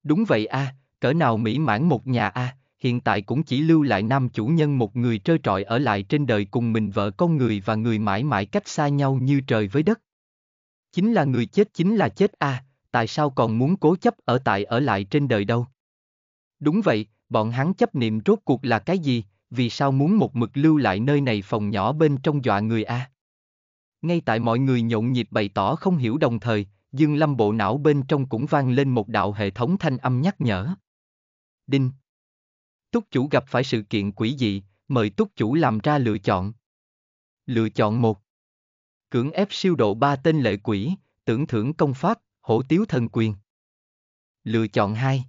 Đúng vậy a, à, cỡ nào mỹ mãn một nhà a, à, hiện tại cũng chỉ lưu lại nam chủ nhân một người trơ trọi ở lại trên đời cùng mình vợ con người và người mãi mãi cách xa nhau như trời với đất. Chính là người chết chính là chết a, à, tại sao còn muốn cố chấp ở tại ở lại trên đời đâu? Đúng vậy, bọn hắn chấp niệm rốt cuộc là cái gì, vì sao muốn một mực lưu lại nơi này phòng nhỏ bên trong dọa người a? À? Ngay tại mọi người nhộn nhịp bày tỏ không hiểu đồng thời, Dương Lâm bộ não bên trong cũng vang lên một đạo hệ thống thanh âm nhắc nhở. Đinh. Túc chủ gặp phải sự kiện quỷ dị, mời túc chủ làm ra lựa chọn. Lựa chọn một Cưỡng ép siêu độ ba tên lệ quỷ, tưởng thưởng công pháp, hổ tiếu thần quyền. Lựa chọn hai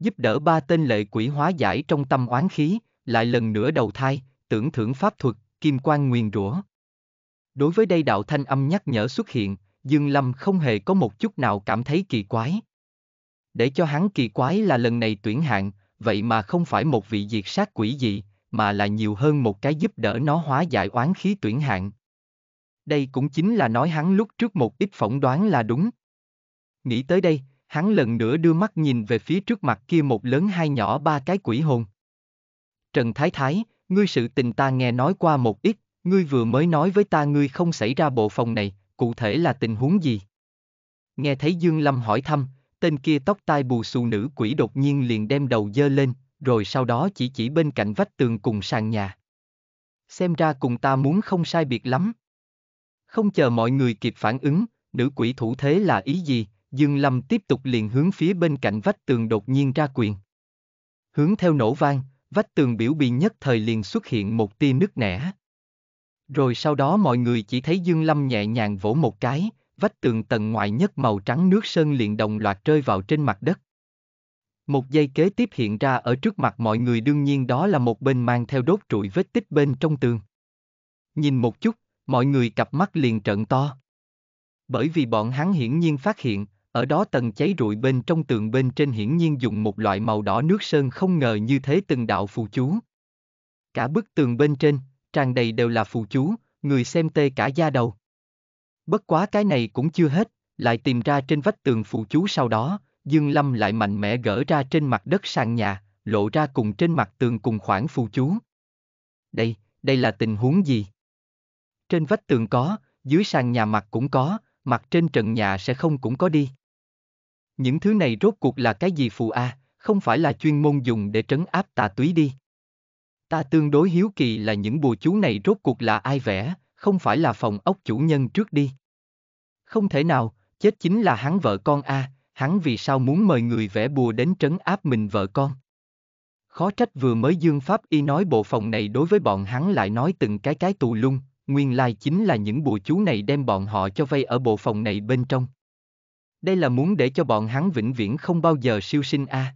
Giúp đỡ ba tên lệ quỷ hóa giải trong tâm oán khí, lại lần nữa đầu thai, tưởng thưởng pháp thuật, kim quan nguyên rủa. Đối với đây đạo thanh âm nhắc nhở xuất hiện, Dương Lâm không hề có một chút nào cảm thấy kỳ quái. Để cho hắn kỳ quái là lần này tuyển hạng, vậy mà không phải một vị diệt sát quỷ dị, mà là nhiều hơn một cái giúp đỡ nó hóa giải oán khí tuyển hạng. Đây cũng chính là nói hắn lúc trước một ít phỏng đoán là đúng. Nghĩ tới đây, hắn lần nữa đưa mắt nhìn về phía trước mặt kia một lớn hai nhỏ ba cái quỷ hồn. Trần Thái Thái, ngươi sự tình ta nghe nói qua một ít, ngươi vừa mới nói với ta ngươi không xảy ra bộ phòng này, cụ thể là tình huống gì? Nghe thấy Dương Lâm hỏi thăm, tên kia tóc tai bù xù nữ quỷ đột nhiên liền đem đầu dơ lên, rồi sau đó chỉ chỉ bên cạnh vách tường cùng sàn nhà. Xem ra cùng ta muốn không sai biệt lắm. Không chờ mọi người kịp phản ứng, nữ quỷ thủ thế là ý gì, Dương Lâm tiếp tục liền hướng phía bên cạnh vách tường đột nhiên ra quyền. Hướng theo nổ vang, vách tường biểu bì nhất thời liền xuất hiện một tia nứt nẻ. Rồi sau đó mọi người chỉ thấy Dương Lâm nhẹ nhàng vỗ một cái, vách tường tầng ngoại nhất màu trắng nước sơn liền đồng loạt rơi vào trên mặt đất. Một giây kế tiếp hiện ra ở trước mặt mọi người đương nhiên đó là một bên mang theo đốt trụi vết tích bên trong tường. Nhìn một chút, mọi người cặp mắt liền trợn to. Bởi vì bọn hắn hiển nhiên phát hiện, ở đó tầng cháy rụi bên trong tường bên trên hiển nhiên dùng một loại màu đỏ nước sơn không ngờ như thế từng đạo phù chú. Cả bức tường bên trên, tràn đầy đều là phù chú, người xem tê cả da đầu. Bất quá cái này cũng chưa hết, lại tìm ra trên vách tường phù chú sau đó, Dương Lâm lại mạnh mẽ gỡ ra trên mặt đất sàn nhà, lộ ra cùng trên mặt tường cùng khoảng phù chú. Đây, đây là tình huống gì? Trên vách tường có, dưới sàn nhà mặt cũng có, mặt trên trần nhà sẽ không cũng có đi. Những thứ này rốt cuộc là cái gì phù a, không phải là chuyên môn dùng để trấn áp tà túy đi. Ta tương đối hiếu kỳ là những bùa chú này rốt cuộc là ai vẽ, không phải là phòng ốc chủ nhân trước đi. Không thể nào, chết chính là hắn vợ con a, hắn vì sao muốn mời người vẽ bùa đến trấn áp mình vợ con. Khó trách vừa mới Dương Pháp y nói bộ phòng này đối với bọn hắn lại nói từng cái cái tù lung, nguyên lai chính là những bùa chú này đem bọn họ cho vây ở bộ phòng này bên trong. Đây là muốn để cho bọn hắn vĩnh viễn không bao giờ siêu sinh a. À.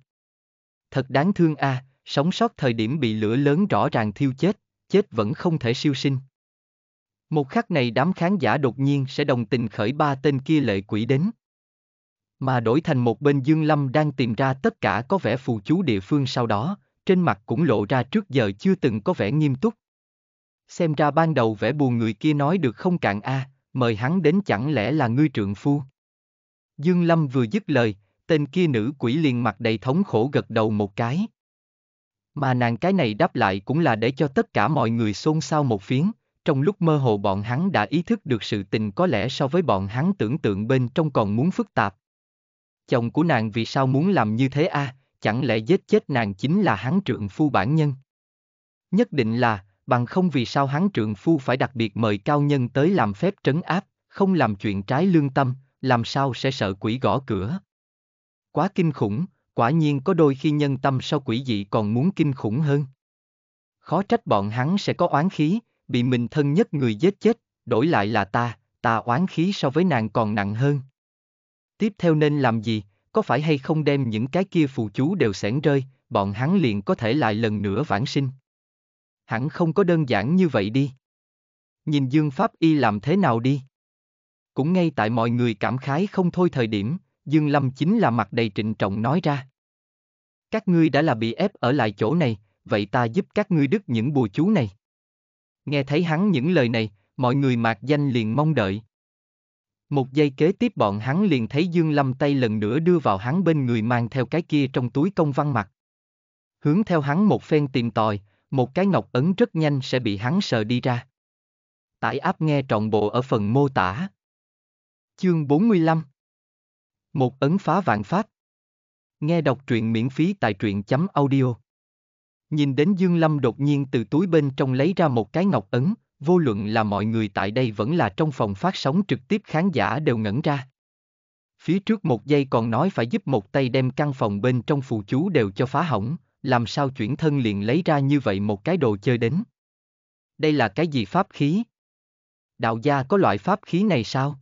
Thật đáng thương a, à, sống sót thời điểm bị lửa lớn rõ ràng thiêu chết, chết vẫn không thể siêu sinh. Một khắc này đám khán giả đột nhiên sẽ đồng tình khởi ba tên kia lệ quỷ đến. Mà đổi thành một bên Dương Lâm đang tìm ra tất cả có vẻ phù chú địa phương sau đó, trên mặt cũng lộ ra trước giờ chưa từng có vẻ nghiêm túc. Xem ra ban đầu vẻ buồn người kia nói được không cạn a, à, mời hắn đến chẳng lẽ là ngươi trượng phu. Dương Lâm vừa dứt lời, tên kia nữ quỷ liền mặt đầy thống khổ gật đầu một cái. Mà nàng cái này đáp lại cũng là để cho tất cả mọi người xôn xao một phiến, trong lúc mơ hồ bọn hắn đã ý thức được sự tình có lẽ so với bọn hắn tưởng tượng bên trong còn muốn phức tạp. Chồng của nàng vì sao muốn làm như thế a? À? chẳng lẽ giết chết nàng chính là hắn trượng phu bản nhân? Nhất định là, bằng không vì sao hắn trượng phu phải đặc biệt mời cao nhân tới làm phép trấn áp, không làm chuyện trái lương tâm, làm sao sẽ sợ quỷ gõ cửa. Quá kinh khủng, quả nhiên có đôi khi nhân tâm sau quỷ dị còn muốn kinh khủng hơn. Khó trách bọn hắn sẽ có oán khí, bị mình thân nhất người giết chết, đổi lại là ta, ta oán khí so với nàng còn nặng hơn. Tiếp theo nên làm gì, có phải hay không đem những cái kia phù chú đều xẻn rơi, bọn hắn liền có thể lại lần nữa vãng sinh. Hẳn không có đơn giản như vậy đi. Nhìn Dương Pháp Y làm thế nào đi. Cũng ngay tại mọi người cảm khái không thôi thời điểm, Dương Lâm chính là mặt đầy trịnh trọng nói ra. Các ngươi đã là bị ép ở lại chỗ này, vậy ta giúp các ngươi đứt những bùa chú này. Nghe thấy hắn những lời này, mọi người mạc danh liền mong đợi. Một giây kế tiếp bọn hắn liền thấy Dương Lâm tay lần nữa đưa vào hắn bên người mang theo cái kia trong túi công văn mặt. Hướng theo hắn một phen tìm tòi, một cái ngọc ấn rất nhanh sẽ bị hắn sờ đi ra. Tải áp nghe trọn bộ ở phần mô tả. Chương 45 Một ấn phá vạn pháp Nghe đọc truyện miễn phí tại truyện chấm audio Nhìn đến Dương Lâm đột nhiên từ túi bên trong lấy ra một cái ngọc ấn, vô luận là mọi người tại đây vẫn là trong phòng phát sóng trực tiếp khán giả đều ngẩn ra. Phía trước một giây còn nói phải giúp một tay đem căn phòng bên trong phù chú đều cho phá hỏng, làm sao chuyển thân liền lấy ra như vậy một cái đồ chơi đến. Đây là cái gì pháp khí? Đạo gia có loại pháp khí này sao?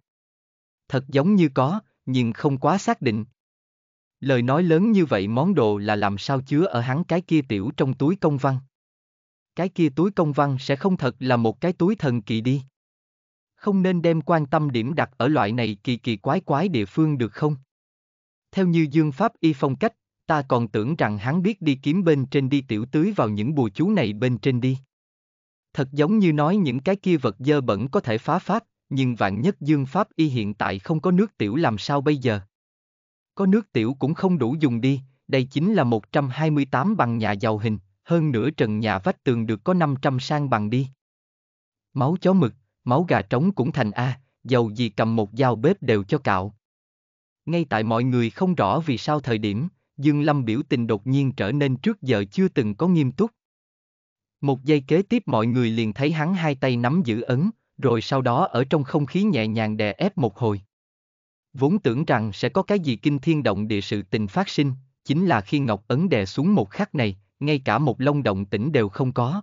thật giống như có, nhưng không quá xác định. Lời nói lớn như vậy món đồ là làm sao chứa ở hắn cái kia tiểu trong túi công văn. Cái kia túi công văn sẽ không thật là một cái túi thần kỳ đi. Không nên đem quan tâm điểm đặt ở loại này kỳ kỳ quái quái địa phương được không? Theo như Dương Pháp y phong cách, ta còn tưởng rằng hắn biết đi kiếm bên trên đi tiểu tưới vào những bùa chú này bên trên đi. Thật giống như nói những cái kia vật dơ bẩn có thể phá pháp, nhưng vạn nhất dương pháp y hiện tại không có nước tiểu làm sao bây giờ? Có nước tiểu cũng không đủ dùng đi, đây chính là 128 bằng nhà giàu hình, hơn nửa trần nhà vách tường được có 500 sang bằng đi. Máu chó mực, máu gà trống cũng thành A, giàu gì cầm một dao bếp đều cho cạo. Ngay tại mọi người không rõ vì sao thời điểm, Dương Lâm biểu tình đột nhiên trở nên trước giờ chưa từng có nghiêm túc. Một giây kế tiếp mọi người liền thấy hắn hai tay nắm giữ ấn, rồi sau đó ở trong không khí nhẹ nhàng đè ép một hồi. Vốn tưởng rằng sẽ có cái gì kinh thiên động địa sự tình phát sinh, chính là khi Ngọc Ấn đè xuống một khắc này, ngay cả một lông động tĩnh đều không có.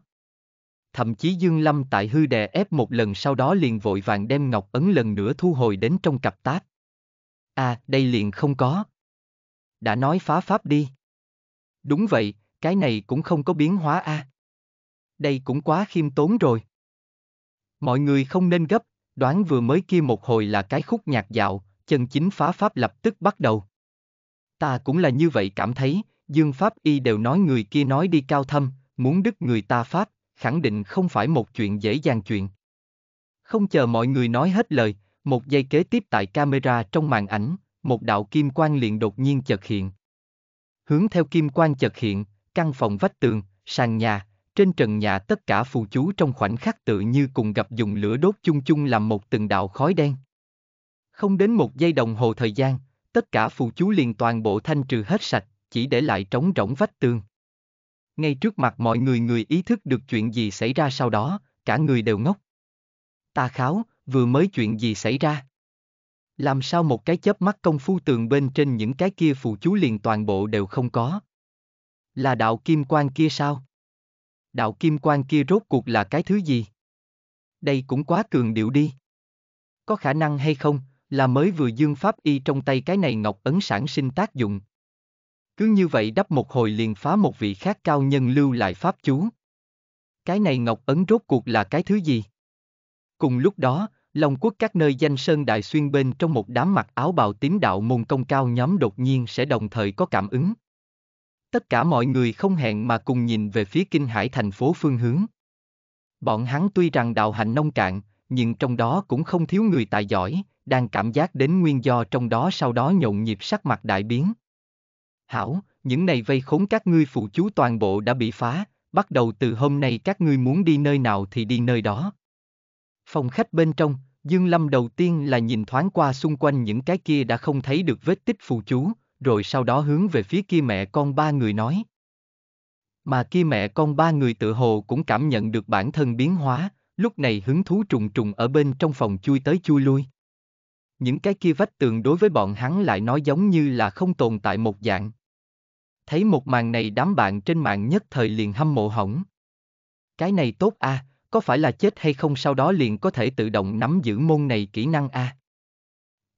Thậm chí Dương Lâm tại hư đè ép một lần sau đó liền vội vàng đem Ngọc Ấn lần nữa thu hồi đến trong cặp táp. À, đây liền không có. Đã nói phá pháp đi. Đúng vậy, cái này cũng không có biến hóa a. À. Đây cũng quá khiêm tốn rồi. Mọi người không nên gấp, đoán vừa mới kia một hồi là cái khúc nhạc dạo, chân chính phá pháp lập tức bắt đầu. Ta cũng là như vậy cảm thấy, Dương Pháp y đều nói người kia nói đi cao thâm, muốn đứt người ta Pháp, khẳng định không phải một chuyện dễ dàng chuyện. Không chờ mọi người nói hết lời, một giây kế tiếp tại camera trong màn ảnh, một đạo kim quang liền đột nhiên chợt hiện. Hướng theo kim quang chợt hiện, căn phòng vách tường, sàn nhà, trên trần nhà tất cả phù chú trong khoảnh khắc tự như cùng gặp dùng lửa đốt chung chung làm một từng đạo khói đen. Không đến một giây đồng hồ thời gian, tất cả phù chú liền toàn bộ thanh trừ hết sạch, chỉ để lại trống rỗng vách tường. Ngay trước mặt mọi người người ý thức được chuyện gì xảy ra sau đó, cả người đều ngốc. Ta kháo, vừa mới chuyện gì xảy ra? Làm sao một cái chớp mắt công phu tường bên trên những cái kia phù chú liền toàn bộ đều không có? Là đạo kim quan kia sao? đạo kim quan kia rốt cuộc là cái thứ gì? Đây cũng quá cường điệu đi. Có khả năng hay không, là mới vừa dương pháp y trong tay cái này ngọc ấn sản sinh tác dụng. Cứ như vậy đắp một hồi liền phá một vị khác cao nhân lưu lại pháp chú. Cái này ngọc ấn rốt cuộc là cái thứ gì? Cùng lúc đó, Long quốc các nơi danh sơn đại xuyên bên trong một đám mặc áo bào tím đạo môn công cao nhóm đột nhiên sẽ đồng thời có cảm ứng. Tất cả mọi người không hẹn mà cùng nhìn về phía kinh hải thành phố phương hướng. Bọn hắn tuy rằng đạo hạnh nông cạn, nhưng trong đó cũng không thiếu người tài giỏi, đang cảm giác đến nguyên do trong đó sau đó nhộn nhịp sắc mặt đại biến. Hảo, những này vây khốn các ngươi phụ chú toàn bộ đã bị phá, bắt đầu từ hôm nay các ngươi muốn đi nơi nào thì đi nơi đó. Phòng khách bên trong, Dương Lâm đầu tiên là nhìn thoáng qua xung quanh những cái kia đã không thấy được vết tích phù chú, rồi sau đó hướng về phía kia mẹ con ba người nói. Mà kia mẹ con ba người tự hồ cũng cảm nhận được bản thân biến hóa, lúc này hứng thú trùng trùng ở bên trong phòng chui tới chui lui. Những cái kia vách tường đối với bọn hắn lại nói giống như là không tồn tại một dạng. Thấy một màn này đám bạn trên mạng nhất thời liền hâm mộ hỏng. Cái này tốt a, à, có phải là chết hay không sau đó liền có thể tự động nắm giữ môn này kỹ năng a. À?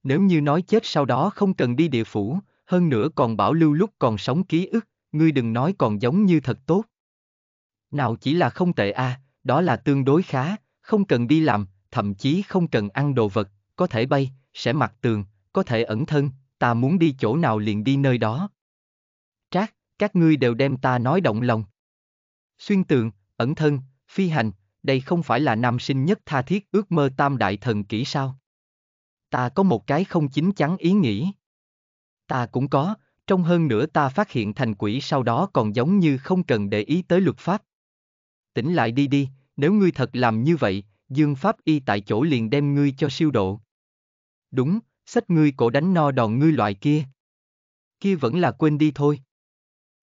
Nếu như nói chết sau đó không cần đi địa phủ, hơn nữa còn bảo lưu lúc còn sống ký ức, ngươi đừng nói còn giống như thật tốt. Nào chỉ là không tệ a, à, đó là tương đối khá, không cần đi làm, thậm chí không cần ăn đồ vật, có thể bay, sẽ mặc tường, có thể ẩn thân, ta muốn đi chỗ nào liền đi nơi đó. Trác, các ngươi đều đem ta nói động lòng. Xuyên tường, ẩn thân, phi hành, đây không phải là nam sinh nhất tha thiết ước mơ tam đại thần kỹ sao? Ta có một cái không chính chắn ý nghĩ ta cũng có, trong hơn nữa ta phát hiện thành quỷ sau đó còn giống như không cần để ý tới luật pháp. Tỉnh lại đi đi, nếu ngươi thật làm như vậy, dương pháp y tại chỗ liền đem ngươi cho siêu độ. Đúng, sách ngươi cổ đánh no đòn ngươi loại kia. Kia vẫn là quên đi thôi.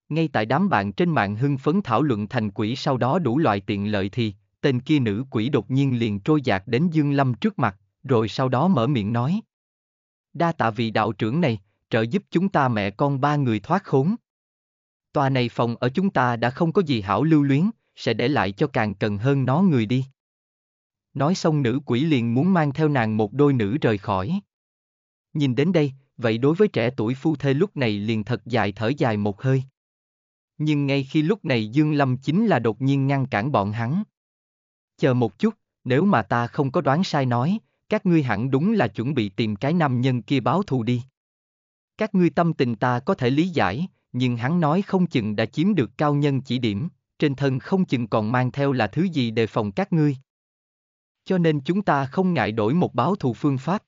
Ngay tại đám bạn trên mạng hưng phấn thảo luận thành quỷ sau đó đủ loại tiện lợi thì, tên kia nữ quỷ đột nhiên liền trôi dạt đến Dương Lâm trước mặt, rồi sau đó mở miệng nói. Đa tạ vị đạo trưởng này, trợ giúp chúng ta mẹ con ba người thoát khốn. Tòa này phòng ở chúng ta đã không có gì hảo lưu luyến, sẽ để lại cho càng cần hơn nó người đi. Nói xong nữ quỷ liền muốn mang theo nàng một đôi nữ rời khỏi. Nhìn đến đây, vậy đối với trẻ tuổi phu thê lúc này liền thật dài thở dài một hơi. Nhưng ngay khi lúc này Dương Lâm chính là đột nhiên ngăn cản bọn hắn. Chờ một chút, nếu mà ta không có đoán sai nói, các ngươi hẳn đúng là chuẩn bị tìm cái nam nhân kia báo thù đi. Các ngươi tâm tình ta có thể lý giải, nhưng hắn nói không chừng đã chiếm được cao nhân chỉ điểm, trên thân không chừng còn mang theo là thứ gì đề phòng các ngươi. Cho nên chúng ta không ngại đổi một báo thù phương pháp.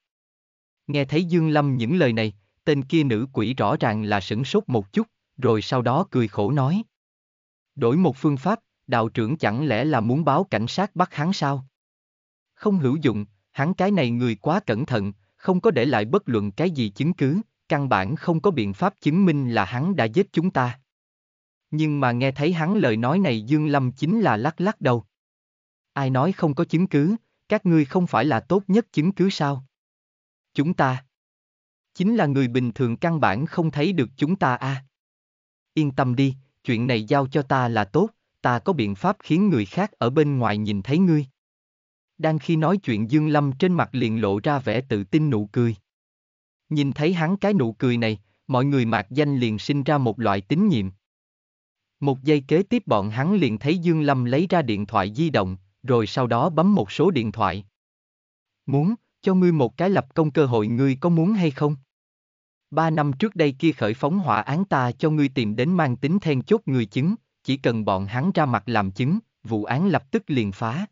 Nghe thấy Dương Lâm những lời này, tên kia nữ quỷ rõ ràng là sửng sốt một chút, rồi sau đó cười khổ nói. Đổi một phương pháp, đạo trưởng chẳng lẽ là muốn báo cảnh sát bắt hắn sao? Không hữu dụng, hắn cái này người quá cẩn thận, không có để lại bất luận cái gì chứng cứ, căn bản không có biện pháp chứng minh là hắn đã giết chúng ta. Nhưng mà nghe thấy hắn lời nói này Dương Lâm chính là lắc lắc đầu. Ai nói không có chứng cứ, các ngươi không phải là tốt nhất chứng cứ sao? Chúng ta chính là người bình thường căn bản không thấy được chúng ta a. À. Yên tâm đi, chuyện này giao cho ta là tốt, ta có biện pháp khiến người khác ở bên ngoài nhìn thấy ngươi. Đang khi nói chuyện Dương Lâm trên mặt liền lộ ra vẻ tự tin nụ cười. Nhìn thấy hắn cái nụ cười này, mọi người mạc danh liền sinh ra một loại tín nhiệm. Một giây kế tiếp bọn hắn liền thấy Dương Lâm lấy ra điện thoại di động, rồi sau đó bấm một số điện thoại. Muốn, cho ngươi một cái lập công cơ hội ngươi có muốn hay không? Ba năm trước đây kia khởi phóng hỏa án ta cho ngươi tìm đến mang tính then chốt người chứng, chỉ cần bọn hắn ra mặt làm chứng, vụ án lập tức liền phá.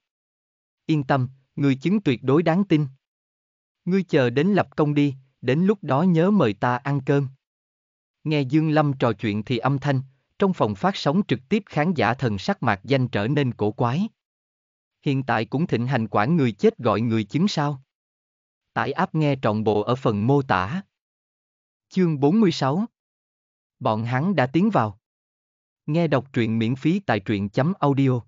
Yên tâm, người chứng tuyệt đối đáng tin. Ngươi chờ đến lập công đi, đến lúc đó nhớ mời ta ăn cơm. Nghe Dương Lâm trò chuyện thì âm thanh, trong phòng phát sóng trực tiếp khán giả thần sắc mạc danh trở nên cổ quái. Hiện tại cũng thịnh hành quản người chết gọi người chứng sao. Tải áp nghe trọn bộ ở phần mô tả. Chương 46 Bọn hắn đã tiến vào. Nghe đọc truyện miễn phí tại truyện.audio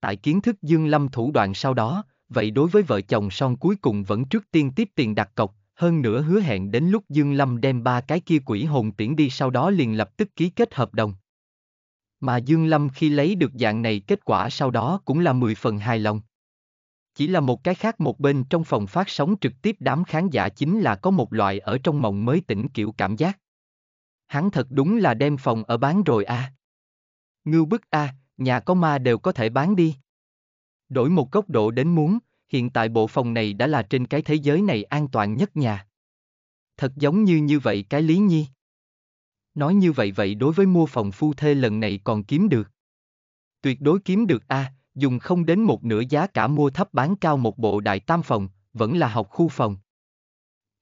Tại kiến thức Dương Lâm thủ đoạn sau đó, vậy đối với vợ chồng son cuối cùng vẫn trước tiên tiếp tiền đặt cọc, hơn nữa hứa hẹn đến lúc Dương Lâm đem ba cái kia quỷ hồn tiễn đi sau đó liền lập tức ký kết hợp đồng. Mà Dương Lâm khi lấy được dạng này kết quả sau đó cũng là 10 phần hài lòng. Chỉ là một cái khác một bên trong phòng phát sóng trực tiếp đám khán giả chính là có một loại ở trong mộng mới tỉnh kiểu cảm giác. Hắn thật đúng là đem phòng ở bán rồi à. Ngưu bức a, à, nhà có ma đều có thể bán đi. Đổi một góc độ đến muốn, hiện tại bộ phòng này đã là trên cái thế giới này an toàn nhất nhà. Thật giống như như vậy cái lý nhi. Nói như vậy vậy đối với mua phòng phu thê lần này còn kiếm được. Tuyệt đối kiếm được a, à, dùng không đến một nửa giá cả mua thấp bán cao một bộ đại tam phòng, vẫn là học khu phòng.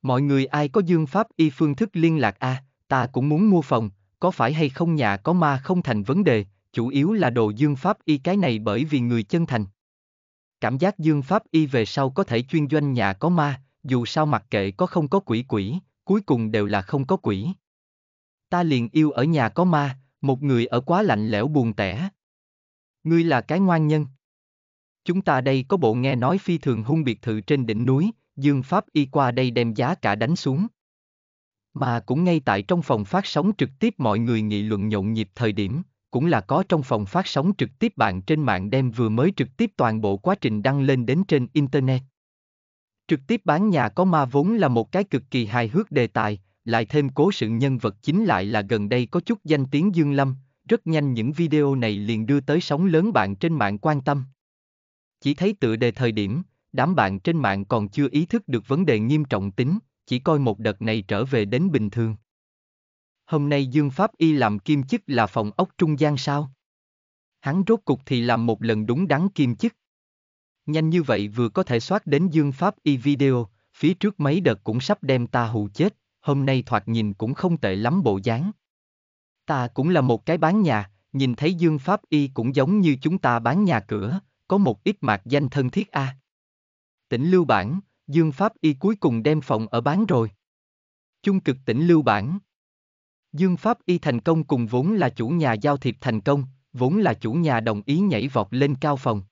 Mọi người ai có dương pháp y phương thức liên lạc a, à, ta cũng muốn mua phòng, có phải hay không nhà có ma không thành vấn đề, chủ yếu là đồ dương pháp y cái này bởi vì người chân thành. Cảm giác dương pháp y về sau có thể chuyên doanh nhà có ma, dù sao mặc kệ có không có quỷ quỷ, cuối cùng đều là không có quỷ. Ta liền yêu ở nhà có ma, một người ở quá lạnh lẽo buồn tẻ. Ngươi là cái ngoan nhân. Chúng ta đây có bộ nghe nói phi thường hung biệt thự trên đỉnh núi, Dương Pháp y qua đây đem giá cả đánh xuống. Mà cũng ngay tại trong phòng phát sóng trực tiếp mọi người nghị luận nhộn nhịp thời điểm, cũng là có trong phòng phát sóng trực tiếp bạn trên mạng đem vừa mới trực tiếp toàn bộ quá trình đăng lên đến trên Internet. Trực tiếp bán nhà có ma vốn là một cái cực kỳ hài hước đề tài, lại thêm cố sự nhân vật chính lại là gần đây có chút danh tiếng Dương Lâm, rất nhanh những video này liền đưa tới sóng lớn bạn trên mạng quan tâm. Chỉ thấy tựa đề thời điểm, đám bạn trên mạng còn chưa ý thức được vấn đề nghiêm trọng tính, chỉ coi một đợt này trở về đến bình thường. Hôm nay Dương Pháp Y làm kim chức là phòng ốc trung gian sao? Hắn rốt cục thì làm một lần đúng đắn kim chức. Nhanh như vậy vừa có thể soát đến Dương Pháp Y video, phía trước mấy đợt cũng sắp đem ta hù chết, hôm nay thoạt nhìn cũng không tệ lắm bộ dáng. Ta cũng là một cái bán nhà, nhìn thấy Dương Pháp Y cũng giống như chúng ta bán nhà cửa, có một ít mạc danh thân thiết a. À. Tỉnh Lưu Bản, Dương Pháp Y cuối cùng đem phòng ở bán rồi. chung cực tỉnh Lưu Bản Dương Pháp Y thành công cùng vốn là chủ nhà giao thiệp thành công, vốn là chủ nhà đồng ý nhảy vọt lên cao phòng.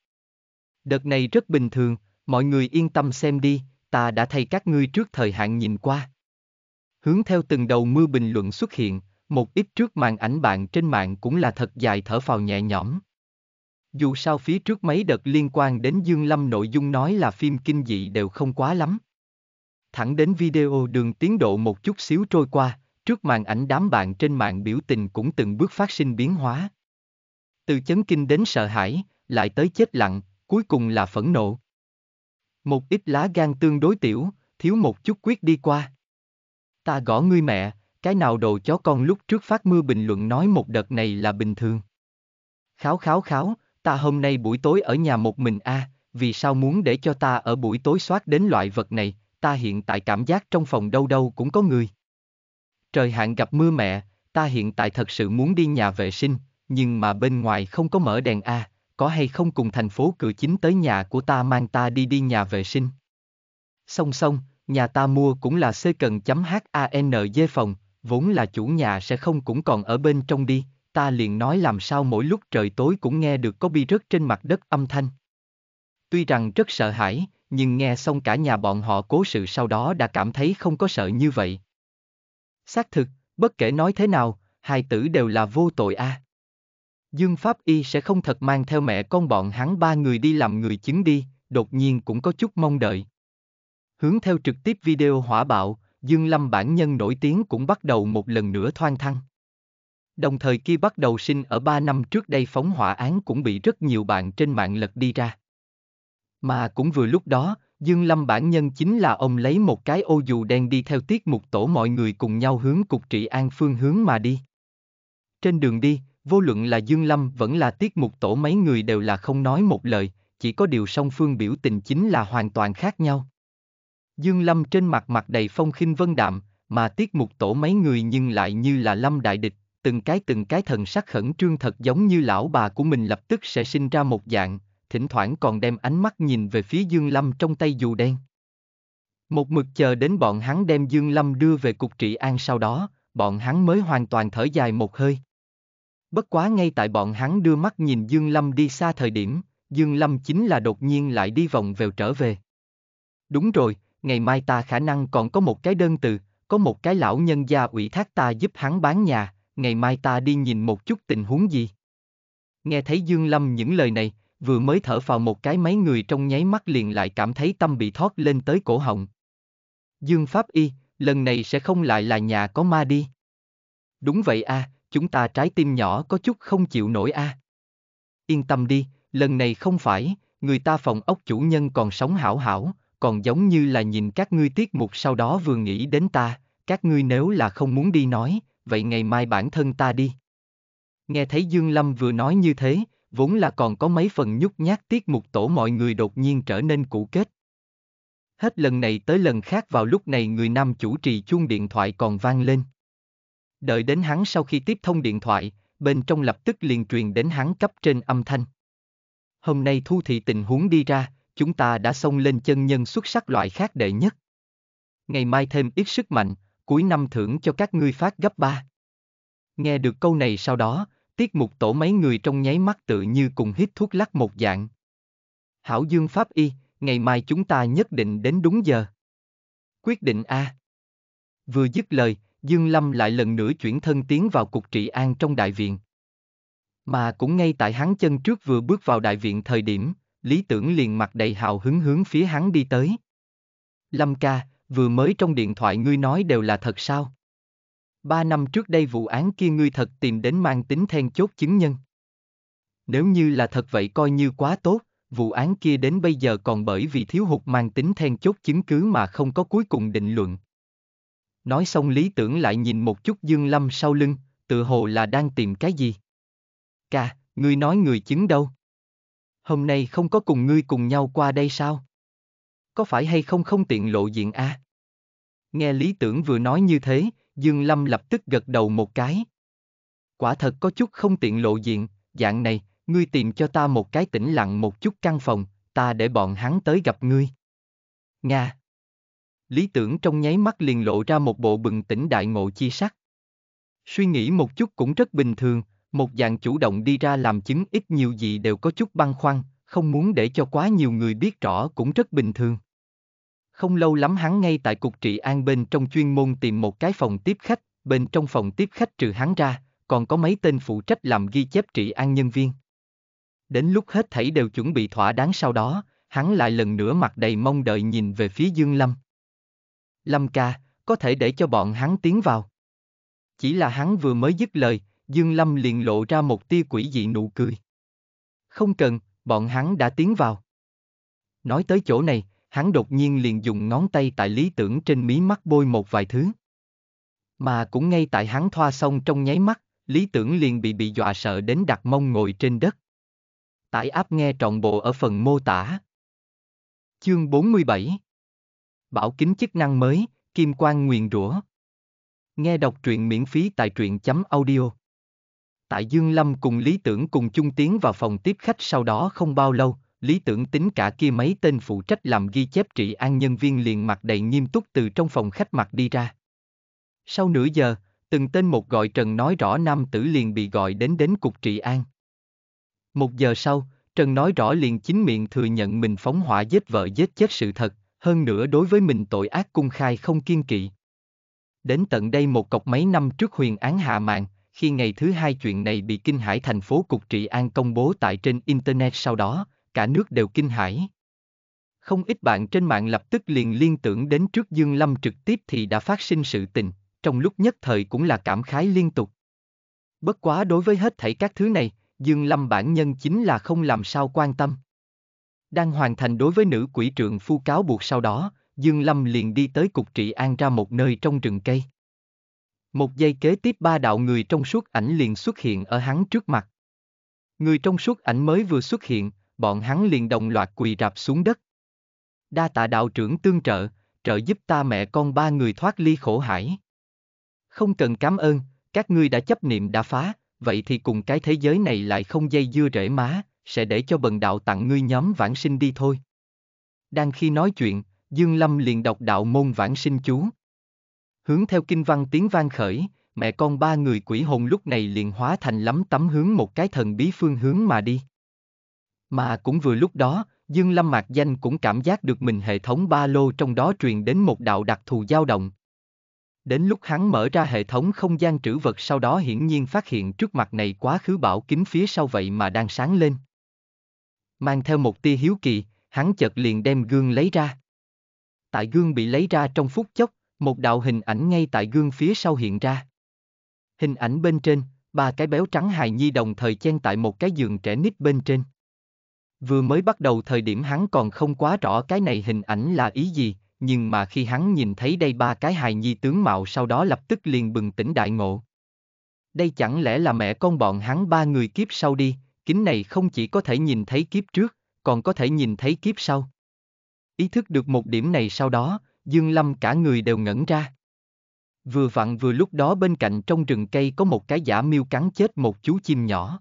Đợt này rất bình thường, mọi người yên tâm xem đi, ta đã thay các ngươi trước thời hạn nhìn qua. Hướng theo từng đầu mưa bình luận xuất hiện, một ít trước màn ảnh bạn trên mạng cũng là thật dài thở phào nhẹ nhõm. Dù sao phía trước mấy đợt liên quan đến Dương Lâm nội dung nói là phim kinh dị đều không quá lắm. Thẳng đến video đường tiến độ một chút xíu trôi qua, Trước màn ảnh đám bạn trên mạng biểu tình cũng từng bước phát sinh biến hóa. Từ chấn kinh đến sợ hãi, lại tới chết lặng, cuối cùng là phẫn nộ. Một ít lá gan tương đối tiểu, thiếu một chút quyết đi qua. Ta gõ ngươi mẹ, cái nào đồ chó con lúc trước phát mưa bình luận nói một đợt này là bình thường. Kháo kháo kháo, ta hôm nay buổi tối ở nhà một mình a, à, vì sao muốn để cho ta ở buổi tối soát đến loại vật này, ta hiện tại cảm giác trong phòng đâu đâu cũng có người. Trời hạn gặp mưa mẹ, ta hiện tại thật sự muốn đi nhà vệ sinh, nhưng mà bên ngoài không có mở đèn a, có hay không cùng thành phố cửa chính tới nhà của ta mang ta đi đi nhà vệ sinh. Song song, nhà ta mua cũng là c cần chấm hang phòng, vốn là chủ nhà sẽ không cũng còn ở bên trong đi, ta liền nói làm sao mỗi lúc trời tối cũng nghe được có bi rớt trên mặt đất âm thanh. Tuy rằng rất sợ hãi, nhưng nghe xong cả nhà bọn họ cố sự sau đó đã cảm thấy không có sợ như vậy. Xác thực, bất kể nói thế nào, hài tử đều là vô tội a. À. Dương Pháp Y sẽ không thật mang theo mẹ con bọn hắn ba người đi làm người chứng đi, đột nhiên cũng có chút mong đợi. Hướng theo trực tiếp video hỏa bạo, Dương Lâm bản nhân nổi tiếng cũng bắt đầu một lần nữa thoang thăng. Đồng thời kia bắt đầu sinh ở ba năm trước đây phóng hỏa án cũng bị rất nhiều bạn trên mạng lật đi ra. Mà cũng vừa lúc đó, Dương Lâm bản nhân chính là ông lấy một cái ô dù đen đi theo tiết mục tổ mọi người cùng nhau hướng cục trị an phương hướng mà đi. Trên đường đi, vô luận là Dương Lâm vẫn là tiết mục tổ mấy người đều là không nói một lời, chỉ có điều song phương biểu tình chính là hoàn toàn khác nhau. Dương Lâm trên mặt mặt đầy phong khinh vân đạm, mà tiết mục tổ mấy người nhưng lại như là Lâm đại địch, từng cái từng cái thần sắc khẩn trương thật giống như lão bà của mình lập tức sẽ sinh ra một dạng, thỉnh thoảng còn đem ánh mắt nhìn về phía Dương Lâm trong tay dù đen. Một mực chờ đến bọn hắn đem Dương Lâm đưa về cục trị an sau đó, bọn hắn mới hoàn toàn thở dài một hơi. Bất quá ngay tại bọn hắn đưa mắt nhìn Dương Lâm đi xa thời điểm, Dương Lâm chính là đột nhiên lại đi vòng vèo trở về. Đúng rồi, ngày mai ta khả năng còn có một cái đơn từ, có một cái lão nhân gia ủy thác ta giúp hắn bán nhà, ngày mai ta đi nhìn một chút tình huống gì. Nghe thấy Dương Lâm những lời này, vừa mới thở vào một cái mấy người trong nháy mắt liền lại cảm thấy tâm bị thoát lên tới cổ họng. Dương Pháp Y, lần này sẽ không lại là nhà có ma đi. Đúng vậy a, à, chúng ta trái tim nhỏ có chút không chịu nổi a. À. Yên tâm đi, lần này không phải, người ta phòng ốc chủ nhân còn sống hảo hảo, còn giống như là nhìn các ngươi tiết mục sau đó vừa nghĩ đến ta, các ngươi nếu là không muốn đi nói, vậy ngày mai bản thân ta đi. Nghe thấy Dương Lâm vừa nói như thế, vốn là còn có mấy phần nhút nhát tiết mục tổ mọi người đột nhiên trở nên cũ kết. Hết lần này tới lần khác vào lúc này người nam chủ trì chuông điện thoại còn vang lên. Đợi đến hắn sau khi tiếp thông điện thoại, bên trong lập tức liền truyền đến hắn cấp trên âm thanh. Hôm nay thu thị tình huống đi ra, chúng ta đã xông lên chân nhân xuất sắc loại khác đệ nhất. Ngày mai thêm ít sức mạnh, cuối năm thưởng cho các ngươi phát gấp ba. Nghe được câu này sau đó, Tiết mục tổ mấy người trong nháy mắt tự như cùng hít thuốc lắc một dạng. Hảo Dương Pháp Y, ngày mai chúng ta nhất định đến đúng giờ. Quyết định A. Vừa dứt lời, Dương Lâm lại lần nữa chuyển thân tiến vào cục trị an trong đại viện. Mà cũng ngay tại hắn chân trước vừa bước vào đại viện thời điểm, Lý Tưởng liền mặt đầy hào hứng hướng phía hắn đi tới. Lâm ca, vừa mới trong điện thoại ngươi nói đều là thật sao? Ba năm trước đây vụ án kia ngươi thật tìm đến mang tính then chốt chứng nhân. Nếu như là thật vậy coi như quá tốt, vụ án kia đến bây giờ còn bởi vì thiếu hụt mang tính then chốt chứng cứ mà không có cuối cùng định luận. Nói xong lý tưởng lại nhìn một chút Dương Lâm sau lưng, tự hồ là đang tìm cái gì. Cà, ngươi nói người chứng đâu? Hôm nay không có cùng ngươi cùng nhau qua đây sao? Có phải hay không không tiện lộ diện a? À? Nghe lý tưởng vừa nói như thế, Dương Lâm lập tức gật đầu một cái. Quả thật có chút không tiện lộ diện, dạng này, ngươi tìm cho ta một cái tĩnh lặng một chút căn phòng, ta để bọn hắn tới gặp ngươi. Nga Lý tưởng trong nháy mắt liền lộ ra một bộ bừng tỉnh đại ngộ chi sắc. Suy nghĩ một chút cũng rất bình thường, một dạng chủ động đi ra làm chứng ít nhiều gì đều có chút băn khoăn, không muốn để cho quá nhiều người biết rõ cũng rất bình thường. Không lâu lắm hắn ngay tại cục trị an bên trong chuyên môn tìm một cái phòng tiếp khách, bên trong phòng tiếp khách trừ hắn ra, còn có mấy tên phụ trách làm ghi chép trị an nhân viên. Đến lúc hết thảy đều chuẩn bị thỏa đáng sau đó, hắn lại lần nữa mặt đầy mong đợi nhìn về phía Dương Lâm. Lâm ca, có thể để cho bọn hắn tiến vào. Chỉ là hắn vừa mới dứt lời, Dương Lâm liền lộ ra một tia quỷ dị nụ cười. Không cần, bọn hắn đã tiến vào. Nói tới chỗ này, hắn đột nhiên liền dùng ngón tay tại lý tưởng trên mí mắt bôi một vài thứ. Mà cũng ngay tại hắn thoa xong trong nháy mắt, lý tưởng liền bị bị dọa sợ đến đặt mông ngồi trên đất. Tải áp nghe trọn bộ ở phần mô tả. Chương 47 Bảo kính chức năng mới, Kim Quang Nguyền Rủa Nghe đọc truyện miễn phí tại truyện chấm audio Tại Dương Lâm cùng Lý Tưởng cùng chung tiến vào phòng tiếp khách sau đó không bao lâu, Lý tưởng tính cả kia mấy tên phụ trách làm ghi chép trị an nhân viên liền mặt đầy nghiêm túc từ trong phòng khách mặt đi ra. Sau nửa giờ, từng tên một gọi Trần nói rõ nam tử liền bị gọi đến đến cục trị an. Một giờ sau, Trần nói rõ liền chính miệng thừa nhận mình phóng hỏa giết vợ giết chết sự thật, hơn nữa đối với mình tội ác cung khai không kiên kỵ. Đến tận đây một cọc mấy năm trước huyền án hạ mạng, khi ngày thứ hai chuyện này bị kinh hải thành phố cục trị an công bố tại trên Internet sau đó, cả nước đều kinh hãi. Không ít bạn trên mạng lập tức liền liên tưởng đến trước Dương Lâm trực tiếp thì đã phát sinh sự tình, trong lúc nhất thời cũng là cảm khái liên tục. Bất quá đối với hết thảy các thứ này, Dương Lâm bản nhân chính là không làm sao quan tâm. Đang hoàn thành đối với nữ quỷ trượng phu cáo buộc sau đó, Dương Lâm liền đi tới cục trị an ra một nơi trong rừng cây. Một giây kế tiếp ba đạo người trong suốt ảnh liền xuất hiện ở hắn trước mặt. Người trong suốt ảnh mới vừa xuất hiện, bọn hắn liền đồng loạt quỳ rạp xuống đất. Đa tạ đạo trưởng tương trợ, trợ giúp ta mẹ con ba người thoát ly khổ hải. Không cần cảm ơn, các ngươi đã chấp niệm đã phá, vậy thì cùng cái thế giới này lại không dây dưa rễ má, sẽ để cho bần đạo tặng ngươi nhóm vãng sinh đi thôi. Đang khi nói chuyện, Dương Lâm liền đọc đạo môn vãng sinh chú. Hướng theo kinh văn tiếng vang khởi, mẹ con ba người quỷ hồn lúc này liền hóa thành lắm tấm hướng một cái thần bí phương hướng mà đi. Mà cũng vừa lúc đó, Dương Lâm Mạc Danh cũng cảm giác được mình hệ thống ba lô trong đó truyền đến một đạo đặc thù dao động. Đến lúc hắn mở ra hệ thống không gian trữ vật sau đó hiển nhiên phát hiện trước mặt này quá khứ bảo kính phía sau vậy mà đang sáng lên. Mang theo một tia hiếu kỳ, hắn chợt liền đem gương lấy ra. Tại gương bị lấy ra trong phút chốc, một đạo hình ảnh ngay tại gương phía sau hiện ra. Hình ảnh bên trên, ba cái béo trắng hài nhi đồng thời chen tại một cái giường trẻ nít bên trên. Vừa mới bắt đầu thời điểm hắn còn không quá rõ cái này hình ảnh là ý gì, nhưng mà khi hắn nhìn thấy đây ba cái hài nhi tướng mạo sau đó lập tức liền bừng tỉnh đại ngộ. Đây chẳng lẽ là mẹ con bọn hắn ba người kiếp sau đi, kính này không chỉ có thể nhìn thấy kiếp trước, còn có thể nhìn thấy kiếp sau. Ý thức được một điểm này sau đó, Dương Lâm cả người đều ngẩn ra. Vừa vặn vừa lúc đó bên cạnh trong rừng cây có một cái giả miêu cắn chết một chú chim nhỏ.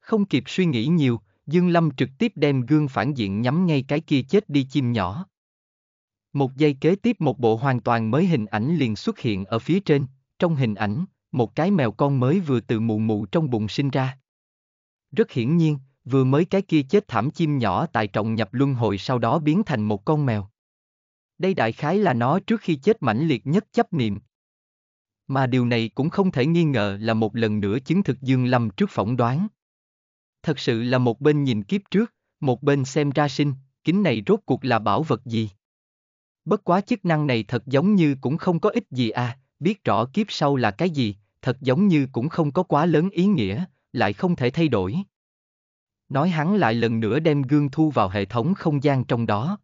Không kịp suy nghĩ nhiều, Dương Lâm trực tiếp đem gương phản diện nhắm ngay cái kia chết đi chim nhỏ. Một giây kế tiếp một bộ hoàn toàn mới hình ảnh liền xuất hiện ở phía trên, trong hình ảnh, một cái mèo con mới vừa từ mụ mụ trong bụng sinh ra. Rất hiển nhiên, vừa mới cái kia chết thảm chim nhỏ tại trọng nhập luân hồi sau đó biến thành một con mèo. Đây đại khái là nó trước khi chết mãnh liệt nhất chấp niệm. Mà điều này cũng không thể nghi ngờ là một lần nữa chứng thực Dương Lâm trước phỏng đoán thật sự là một bên nhìn kiếp trước, một bên xem ra sinh, kính này rốt cuộc là bảo vật gì. Bất quá chức năng này thật giống như cũng không có ích gì à, biết rõ kiếp sau là cái gì, thật giống như cũng không có quá lớn ý nghĩa, lại không thể thay đổi. Nói hắn lại lần nữa đem gương thu vào hệ thống không gian trong đó.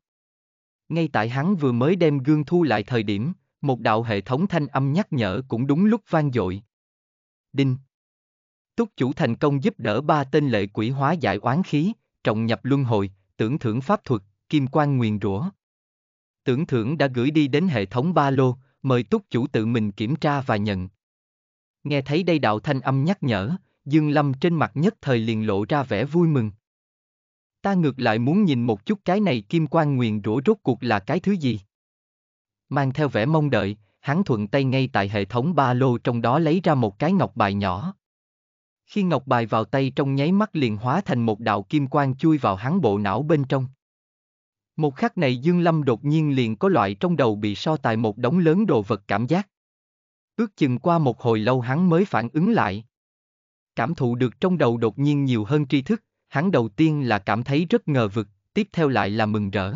Ngay tại hắn vừa mới đem gương thu lại thời điểm, một đạo hệ thống thanh âm nhắc nhở cũng đúng lúc vang dội. Đinh, Túc chủ thành công giúp đỡ ba tên lệ quỷ hóa giải oán khí, trọng nhập luân hồi, tưởng thưởng pháp thuật, kim quan nguyền rủa. Tưởng thưởng đã gửi đi đến hệ thống ba lô, mời túc chủ tự mình kiểm tra và nhận. Nghe thấy đây đạo thanh âm nhắc nhở, Dương Lâm trên mặt nhất thời liền lộ ra vẻ vui mừng. Ta ngược lại muốn nhìn một chút cái này kim quan nguyền rủa rốt cuộc là cái thứ gì. Mang theo vẻ mong đợi, hắn thuận tay ngay tại hệ thống ba lô trong đó lấy ra một cái ngọc bài nhỏ. Khi ngọc bài vào tay trong nháy mắt liền hóa thành một đạo kim quang chui vào hắn bộ não bên trong. Một khắc này Dương Lâm đột nhiên liền có loại trong đầu bị so tài một đống lớn đồ vật cảm giác. Ước chừng qua một hồi lâu hắn mới phản ứng lại. Cảm thụ được trong đầu đột nhiên nhiều hơn tri thức, hắn đầu tiên là cảm thấy rất ngờ vực, tiếp theo lại là mừng rỡ.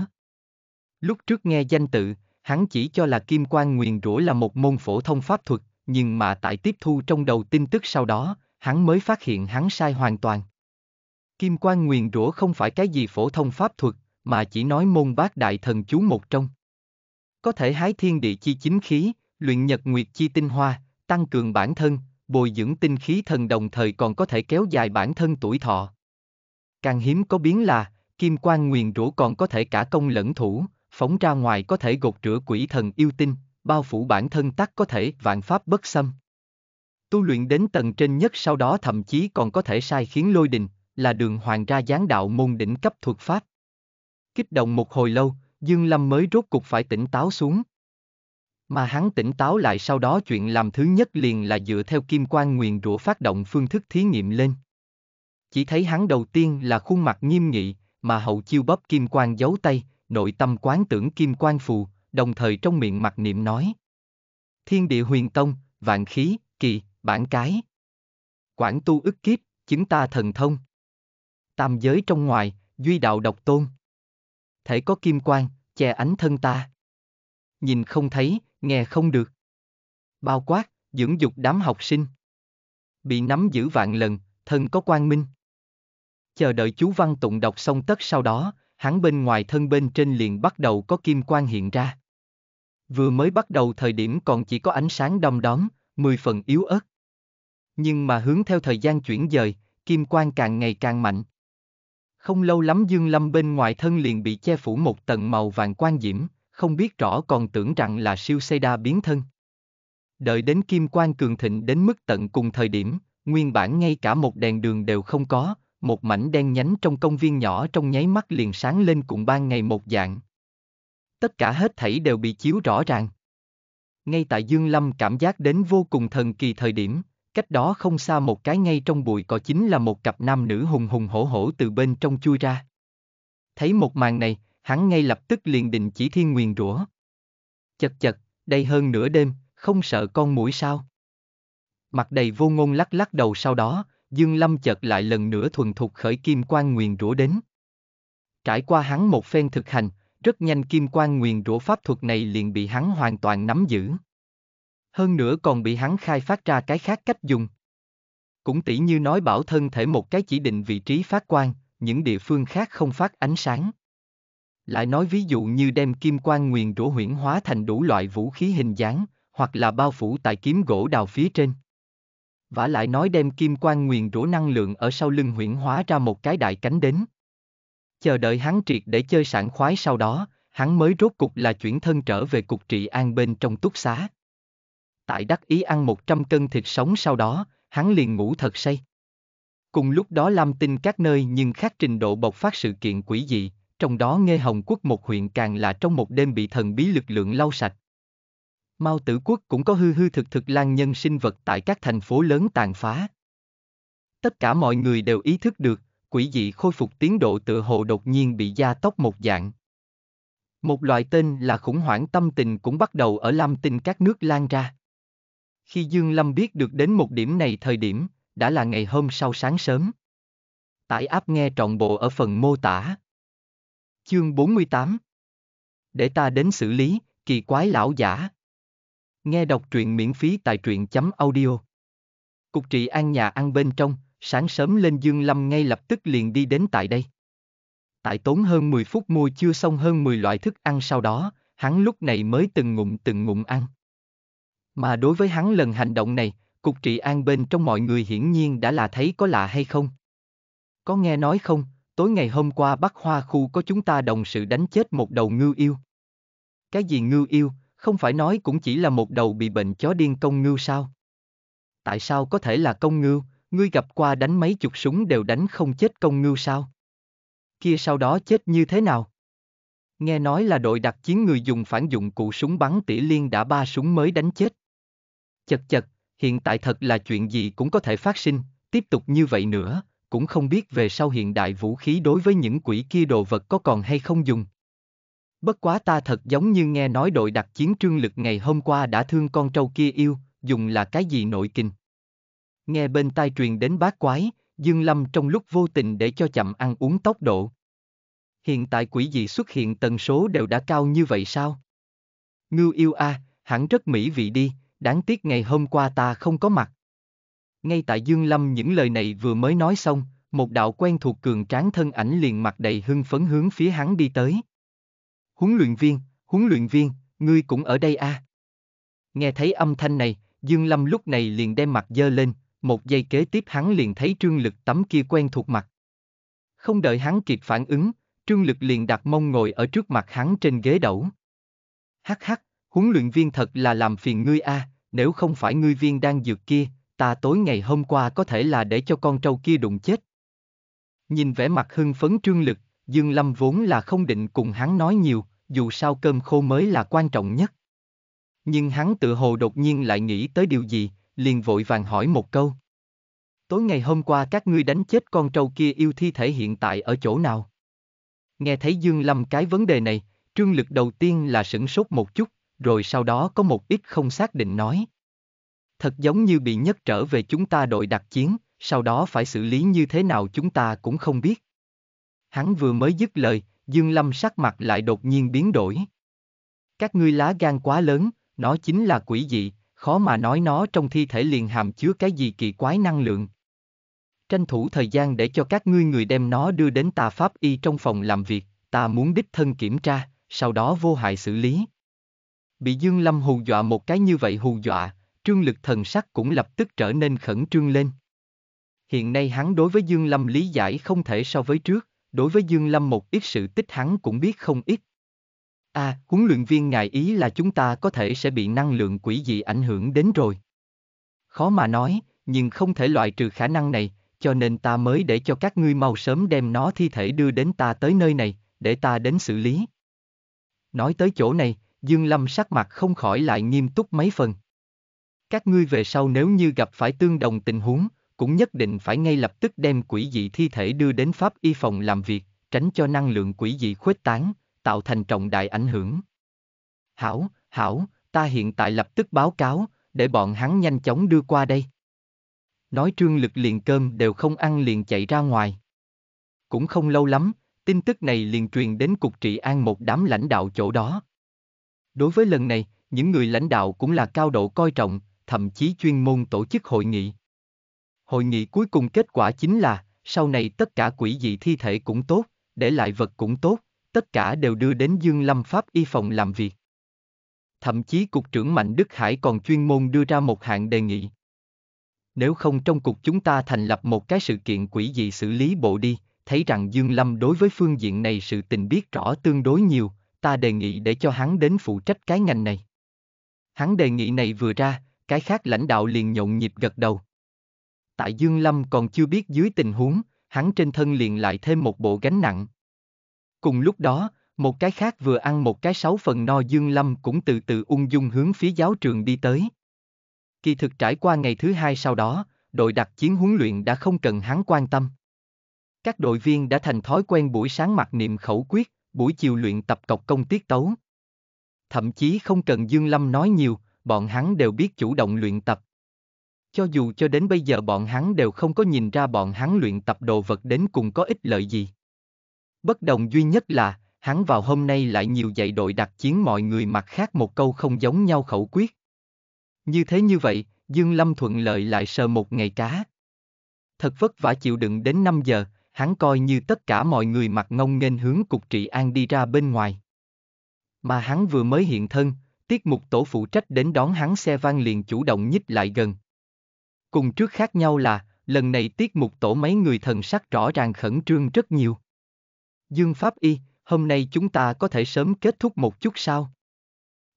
Lúc trước nghe danh tự, hắn chỉ cho là kim quan nguyền rủa là một môn phổ thông pháp thuật, nhưng mà tại tiếp thu trong đầu tin tức sau đó, hắn mới phát hiện hắn sai hoàn toàn. Kim Quan Nguyền Rủa không phải cái gì phổ thông pháp thuật, mà chỉ nói môn Bát đại thần chú một trong. Có thể hái thiên địa chi chính khí, luyện nhật nguyệt chi tinh hoa, tăng cường bản thân, bồi dưỡng tinh khí thần đồng thời còn có thể kéo dài bản thân tuổi thọ. Càng hiếm có biến là, kim quan nguyền rũ còn có thể cả công lẫn thủ, phóng ra ngoài có thể gột rửa quỷ thần yêu tinh, bao phủ bản thân tắc có thể vạn pháp bất xâm. Tu luyện đến tầng trên nhất sau đó thậm chí còn có thể sai khiến lôi đình, là đường hoàng ra gián đạo môn đỉnh cấp thuật pháp. Kích động một hồi lâu, Dương Lâm mới rốt cục phải tỉnh táo xuống. Mà hắn tỉnh táo lại sau đó chuyện làm thứ nhất liền là dựa theo kim quan nguyền rủa phát động phương thức thí nghiệm lên. Chỉ thấy hắn đầu tiên là khuôn mặt nghiêm nghị, mà hậu chiêu bắp kim quan giấu tay, nội tâm quán tưởng kim quan phù, đồng thời trong miệng mặt niệm nói. Thiên địa huyền tông, vạn khí, kỳ, bản cái. quản tu ức kiếp, chứng ta thần thông. Tam giới trong ngoài, duy đạo độc tôn. Thể có kim quang, che ánh thân ta. Nhìn không thấy, nghe không được. Bao quát, dưỡng dục đám học sinh. Bị nắm giữ vạn lần, thân có quang minh. Chờ đợi chú văn tụng đọc xong tất sau đó, hắn bên ngoài thân bên trên liền bắt đầu có kim quang hiện ra. Vừa mới bắt đầu thời điểm còn chỉ có ánh sáng đom đóm, mười phần yếu ớt. Nhưng mà hướng theo thời gian chuyển dời, kim quang càng ngày càng mạnh. Không lâu lắm Dương Lâm bên ngoài thân liền bị che phủ một tầng màu vàng quang diễm, không biết rõ còn tưởng rằng là siêu xây đa biến thân. Đợi đến kim quang cường thịnh đến mức tận cùng thời điểm, nguyên bản ngay cả một đèn đường đều không có, một mảnh đen nhánh trong công viên nhỏ trong nháy mắt liền sáng lên cùng ban ngày một dạng. Tất cả hết thảy đều bị chiếu rõ ràng. Ngay tại Dương Lâm cảm giác đến vô cùng thần kỳ thời điểm, cách đó không xa một cái ngay trong bụi cỏ chính là một cặp nam nữ hùng hùng hổ hổ từ bên trong chui ra. Thấy một màn này, hắn ngay lập tức liền định chỉ thiên nguyền rủa. Chật chật, đây hơn nửa đêm, không sợ con mũi sao? Mặt đầy vô ngôn lắc lắc đầu sau đó, Dương Lâm chợt lại lần nữa thuần thục khởi kim quan nguyền rủa đến. Trải qua hắn một phen thực hành, rất nhanh kim quan nguyền rủa pháp thuật này liền bị hắn hoàn toàn nắm giữ hơn nữa còn bị hắn khai phát ra cái khác cách dùng. Cũng tỉ như nói bảo thân thể một cái chỉ định vị trí phát quang, những địa phương khác không phát ánh sáng. Lại nói ví dụ như đem kim quan nguyền rũ huyển hóa thành đủ loại vũ khí hình dáng, hoặc là bao phủ tại kiếm gỗ đào phía trên. Vả lại nói đem kim quan nguyền rũ năng lượng ở sau lưng huyển hóa ra một cái đại cánh đến. Chờ đợi hắn triệt để chơi sảng khoái sau đó, hắn mới rốt cục là chuyển thân trở về cục trị an bên trong túc xá tại đắc ý ăn 100 cân thịt sống sau đó, hắn liền ngủ thật say. Cùng lúc đó Lam Tinh các nơi nhưng khác trình độ bộc phát sự kiện quỷ dị, trong đó nghe Hồng Quốc một huyện càng là trong một đêm bị thần bí lực lượng lau sạch. Mao Tử Quốc cũng có hư hư thực thực lan nhân sinh vật tại các thành phố lớn tàn phá. Tất cả mọi người đều ý thức được, quỷ dị khôi phục tiến độ tự hồ đột nhiên bị gia tốc một dạng. Một loại tên là khủng hoảng tâm tình cũng bắt đầu ở Lam Tinh các nước lan ra. Khi Dương Lâm biết được đến một điểm này thời điểm, đã là ngày hôm sau sáng sớm. Tải áp nghe trọn bộ ở phần mô tả. Chương 48 Để ta đến xử lý, kỳ quái lão giả. Nghe đọc truyện miễn phí tại truyện chấm audio. Cục trị an nhà ăn bên trong, sáng sớm lên Dương Lâm ngay lập tức liền đi đến tại đây. Tại tốn hơn 10 phút mua chưa xong hơn 10 loại thức ăn sau đó, hắn lúc này mới từng ngụm từng ngụm ăn. Mà đối với hắn lần hành động này, cục trị an bên trong mọi người hiển nhiên đã là thấy có lạ hay không. Có nghe nói không, tối ngày hôm qua Bắc Hoa khu có chúng ta đồng sự đánh chết một đầu ngư yêu. Cái gì ngư yêu, không phải nói cũng chỉ là một đầu bị bệnh chó điên công ngưu sao? Tại sao có thể là công ngưu, ngươi gặp qua đánh mấy chục súng đều đánh không chết công ngưu sao? Kia sau đó chết như thế nào? Nghe nói là đội đặc chiến người dùng phản dụng cụ súng bắn tỉ liên đã ba súng mới đánh chết. Chật chật, hiện tại thật là chuyện gì cũng có thể phát sinh, tiếp tục như vậy nữa, cũng không biết về sau hiện đại vũ khí đối với những quỷ kia đồ vật có còn hay không dùng. Bất quá ta thật giống như nghe nói đội đặc chiến trương lực ngày hôm qua đã thương con trâu kia yêu, dùng là cái gì nội kinh. Nghe bên tai truyền đến bát quái, Dương Lâm trong lúc vô tình để cho chậm ăn uống tốc độ. Hiện tại quỷ dị xuất hiện tần số đều đã cao như vậy sao? Ngưu yêu a, à, hẳn rất mỹ vị đi, đáng tiếc ngày hôm qua ta không có mặt. Ngay tại Dương Lâm những lời này vừa mới nói xong, một đạo quen thuộc cường tráng thân ảnh liền mặt đầy hưng phấn hướng phía hắn đi tới. Huấn luyện viên, huấn luyện viên, ngươi cũng ở đây à? Nghe thấy âm thanh này, Dương Lâm lúc này liền đem mặt dơ lên, một giây kế tiếp hắn liền thấy trương lực tấm kia quen thuộc mặt. Không đợi hắn kịp phản ứng, trương lực liền đặt mông ngồi ở trước mặt hắn trên ghế đẩu. Hắc hắc, huấn luyện viên thật là làm phiền ngươi a, à, nếu không phải ngươi viên đang dược kia, ta tối ngày hôm qua có thể là để cho con trâu kia đụng chết. Nhìn vẻ mặt hưng phấn trương lực, Dương Lâm vốn là không định cùng hắn nói nhiều, dù sao cơm khô mới là quan trọng nhất. Nhưng hắn tự hồ đột nhiên lại nghĩ tới điều gì, liền vội vàng hỏi một câu. Tối ngày hôm qua các ngươi đánh chết con trâu kia yêu thi thể hiện tại ở chỗ nào? Nghe thấy Dương Lâm cái vấn đề này, trương lực đầu tiên là sửng sốt một chút, rồi sau đó có một ít không xác định nói. Thật giống như bị nhất trở về chúng ta đội đặc chiến, sau đó phải xử lý như thế nào chúng ta cũng không biết. Hắn vừa mới dứt lời, Dương Lâm sắc mặt lại đột nhiên biến đổi. Các ngươi lá gan quá lớn, nó chính là quỷ dị, khó mà nói nó trong thi thể liền hàm chứa cái gì kỳ quái năng lượng. Tranh thủ thời gian để cho các ngươi người đem nó đưa đến tà pháp y trong phòng làm việc, ta muốn đích thân kiểm tra, sau đó vô hại xử lý bị Dương Lâm hù dọa một cái như vậy hù dọa, trương lực thần sắc cũng lập tức trở nên khẩn trương lên. Hiện nay hắn đối với Dương Lâm lý giải không thể so với trước, đối với Dương Lâm một ít sự tích hắn cũng biết không ít. À, huấn luyện viên ngài ý là chúng ta có thể sẽ bị năng lượng quỷ dị ảnh hưởng đến rồi. Khó mà nói, nhưng không thể loại trừ khả năng này, cho nên ta mới để cho các ngươi mau sớm đem nó thi thể đưa đến ta tới nơi này, để ta đến xử lý. Nói tới chỗ này, Dương Lâm sắc mặt không khỏi lại nghiêm túc mấy phần. Các ngươi về sau nếu như gặp phải tương đồng tình huống, cũng nhất định phải ngay lập tức đem quỷ dị thi thể đưa đến Pháp y phòng làm việc, tránh cho năng lượng quỷ dị khuếch tán, tạo thành trọng đại ảnh hưởng. Hảo, hảo, ta hiện tại lập tức báo cáo, để bọn hắn nhanh chóng đưa qua đây. Nói trương lực liền cơm đều không ăn liền chạy ra ngoài. Cũng không lâu lắm, tin tức này liền truyền đến cục trị an một đám lãnh đạo chỗ đó. Đối với lần này, những người lãnh đạo cũng là cao độ coi trọng, thậm chí chuyên môn tổ chức hội nghị. Hội nghị cuối cùng kết quả chính là, sau này tất cả quỷ dị thi thể cũng tốt, để lại vật cũng tốt, tất cả đều đưa đến Dương Lâm Pháp y phòng làm việc. Thậm chí Cục trưởng Mạnh Đức Hải còn chuyên môn đưa ra một hạng đề nghị. Nếu không trong cục chúng ta thành lập một cái sự kiện quỷ dị xử lý bộ đi, thấy rằng Dương Lâm đối với phương diện này sự tình biết rõ tương đối nhiều, ta đề nghị để cho hắn đến phụ trách cái ngành này. Hắn đề nghị này vừa ra, cái khác lãnh đạo liền nhộn nhịp gật đầu. Tại Dương Lâm còn chưa biết dưới tình huống, hắn trên thân liền lại thêm một bộ gánh nặng. Cùng lúc đó, một cái khác vừa ăn một cái sáu phần no Dương Lâm cũng từ từ ung dung hướng phía giáo trường đi tới. Kỳ thực trải qua ngày thứ hai sau đó, đội đặc chiến huấn luyện đã không cần hắn quan tâm. Các đội viên đã thành thói quen buổi sáng mặc niệm khẩu quyết, buổi chiều luyện tập cọc công tiết tấu. Thậm chí không cần Dương Lâm nói nhiều, bọn hắn đều biết chủ động luyện tập. Cho dù cho đến bây giờ bọn hắn đều không có nhìn ra bọn hắn luyện tập đồ vật đến cùng có ích lợi gì. Bất đồng duy nhất là, hắn vào hôm nay lại nhiều dạy đội đặc chiến mọi người mặt khác một câu không giống nhau khẩu quyết. Như thế như vậy, Dương Lâm thuận lợi lại sờ một ngày cá. Thật vất vả chịu đựng đến 5 giờ, hắn coi như tất cả mọi người mặt ngông nghênh hướng cục trị an đi ra bên ngoài. Mà hắn vừa mới hiện thân, tiết mục tổ phụ trách đến đón hắn xe van liền chủ động nhích lại gần. Cùng trước khác nhau là, lần này tiết mục tổ mấy người thần sắc rõ ràng khẩn trương rất nhiều. Dương Pháp Y, hôm nay chúng ta có thể sớm kết thúc một chút sao?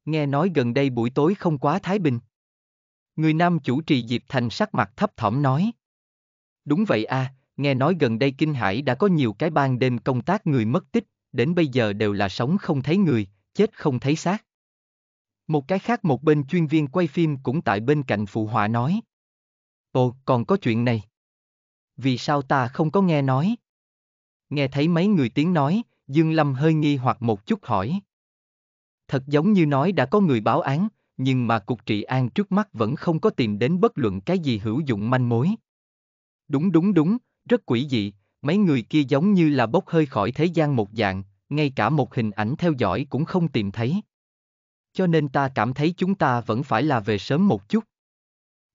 Nghe nói gần đây buổi tối không quá thái bình. Người nam chủ trì Diệp Thành sắc mặt thấp thỏm nói. Đúng vậy a, à, nghe nói gần đây Kinh Hải đã có nhiều cái ban đêm công tác người mất tích, đến bây giờ đều là sống không thấy người, chết không thấy xác. Một cái khác một bên chuyên viên quay phim cũng tại bên cạnh phụ họa nói. Ồ, còn có chuyện này. Vì sao ta không có nghe nói? Nghe thấy mấy người tiếng nói, Dương Lâm hơi nghi hoặc một chút hỏi. Thật giống như nói đã có người báo án, nhưng mà cục trị an trước mắt vẫn không có tìm đến bất luận cái gì hữu dụng manh mối. Đúng đúng đúng, rất quỷ dị, mấy người kia giống như là bốc hơi khỏi thế gian một dạng, ngay cả một hình ảnh theo dõi cũng không tìm thấy. Cho nên ta cảm thấy chúng ta vẫn phải là về sớm một chút.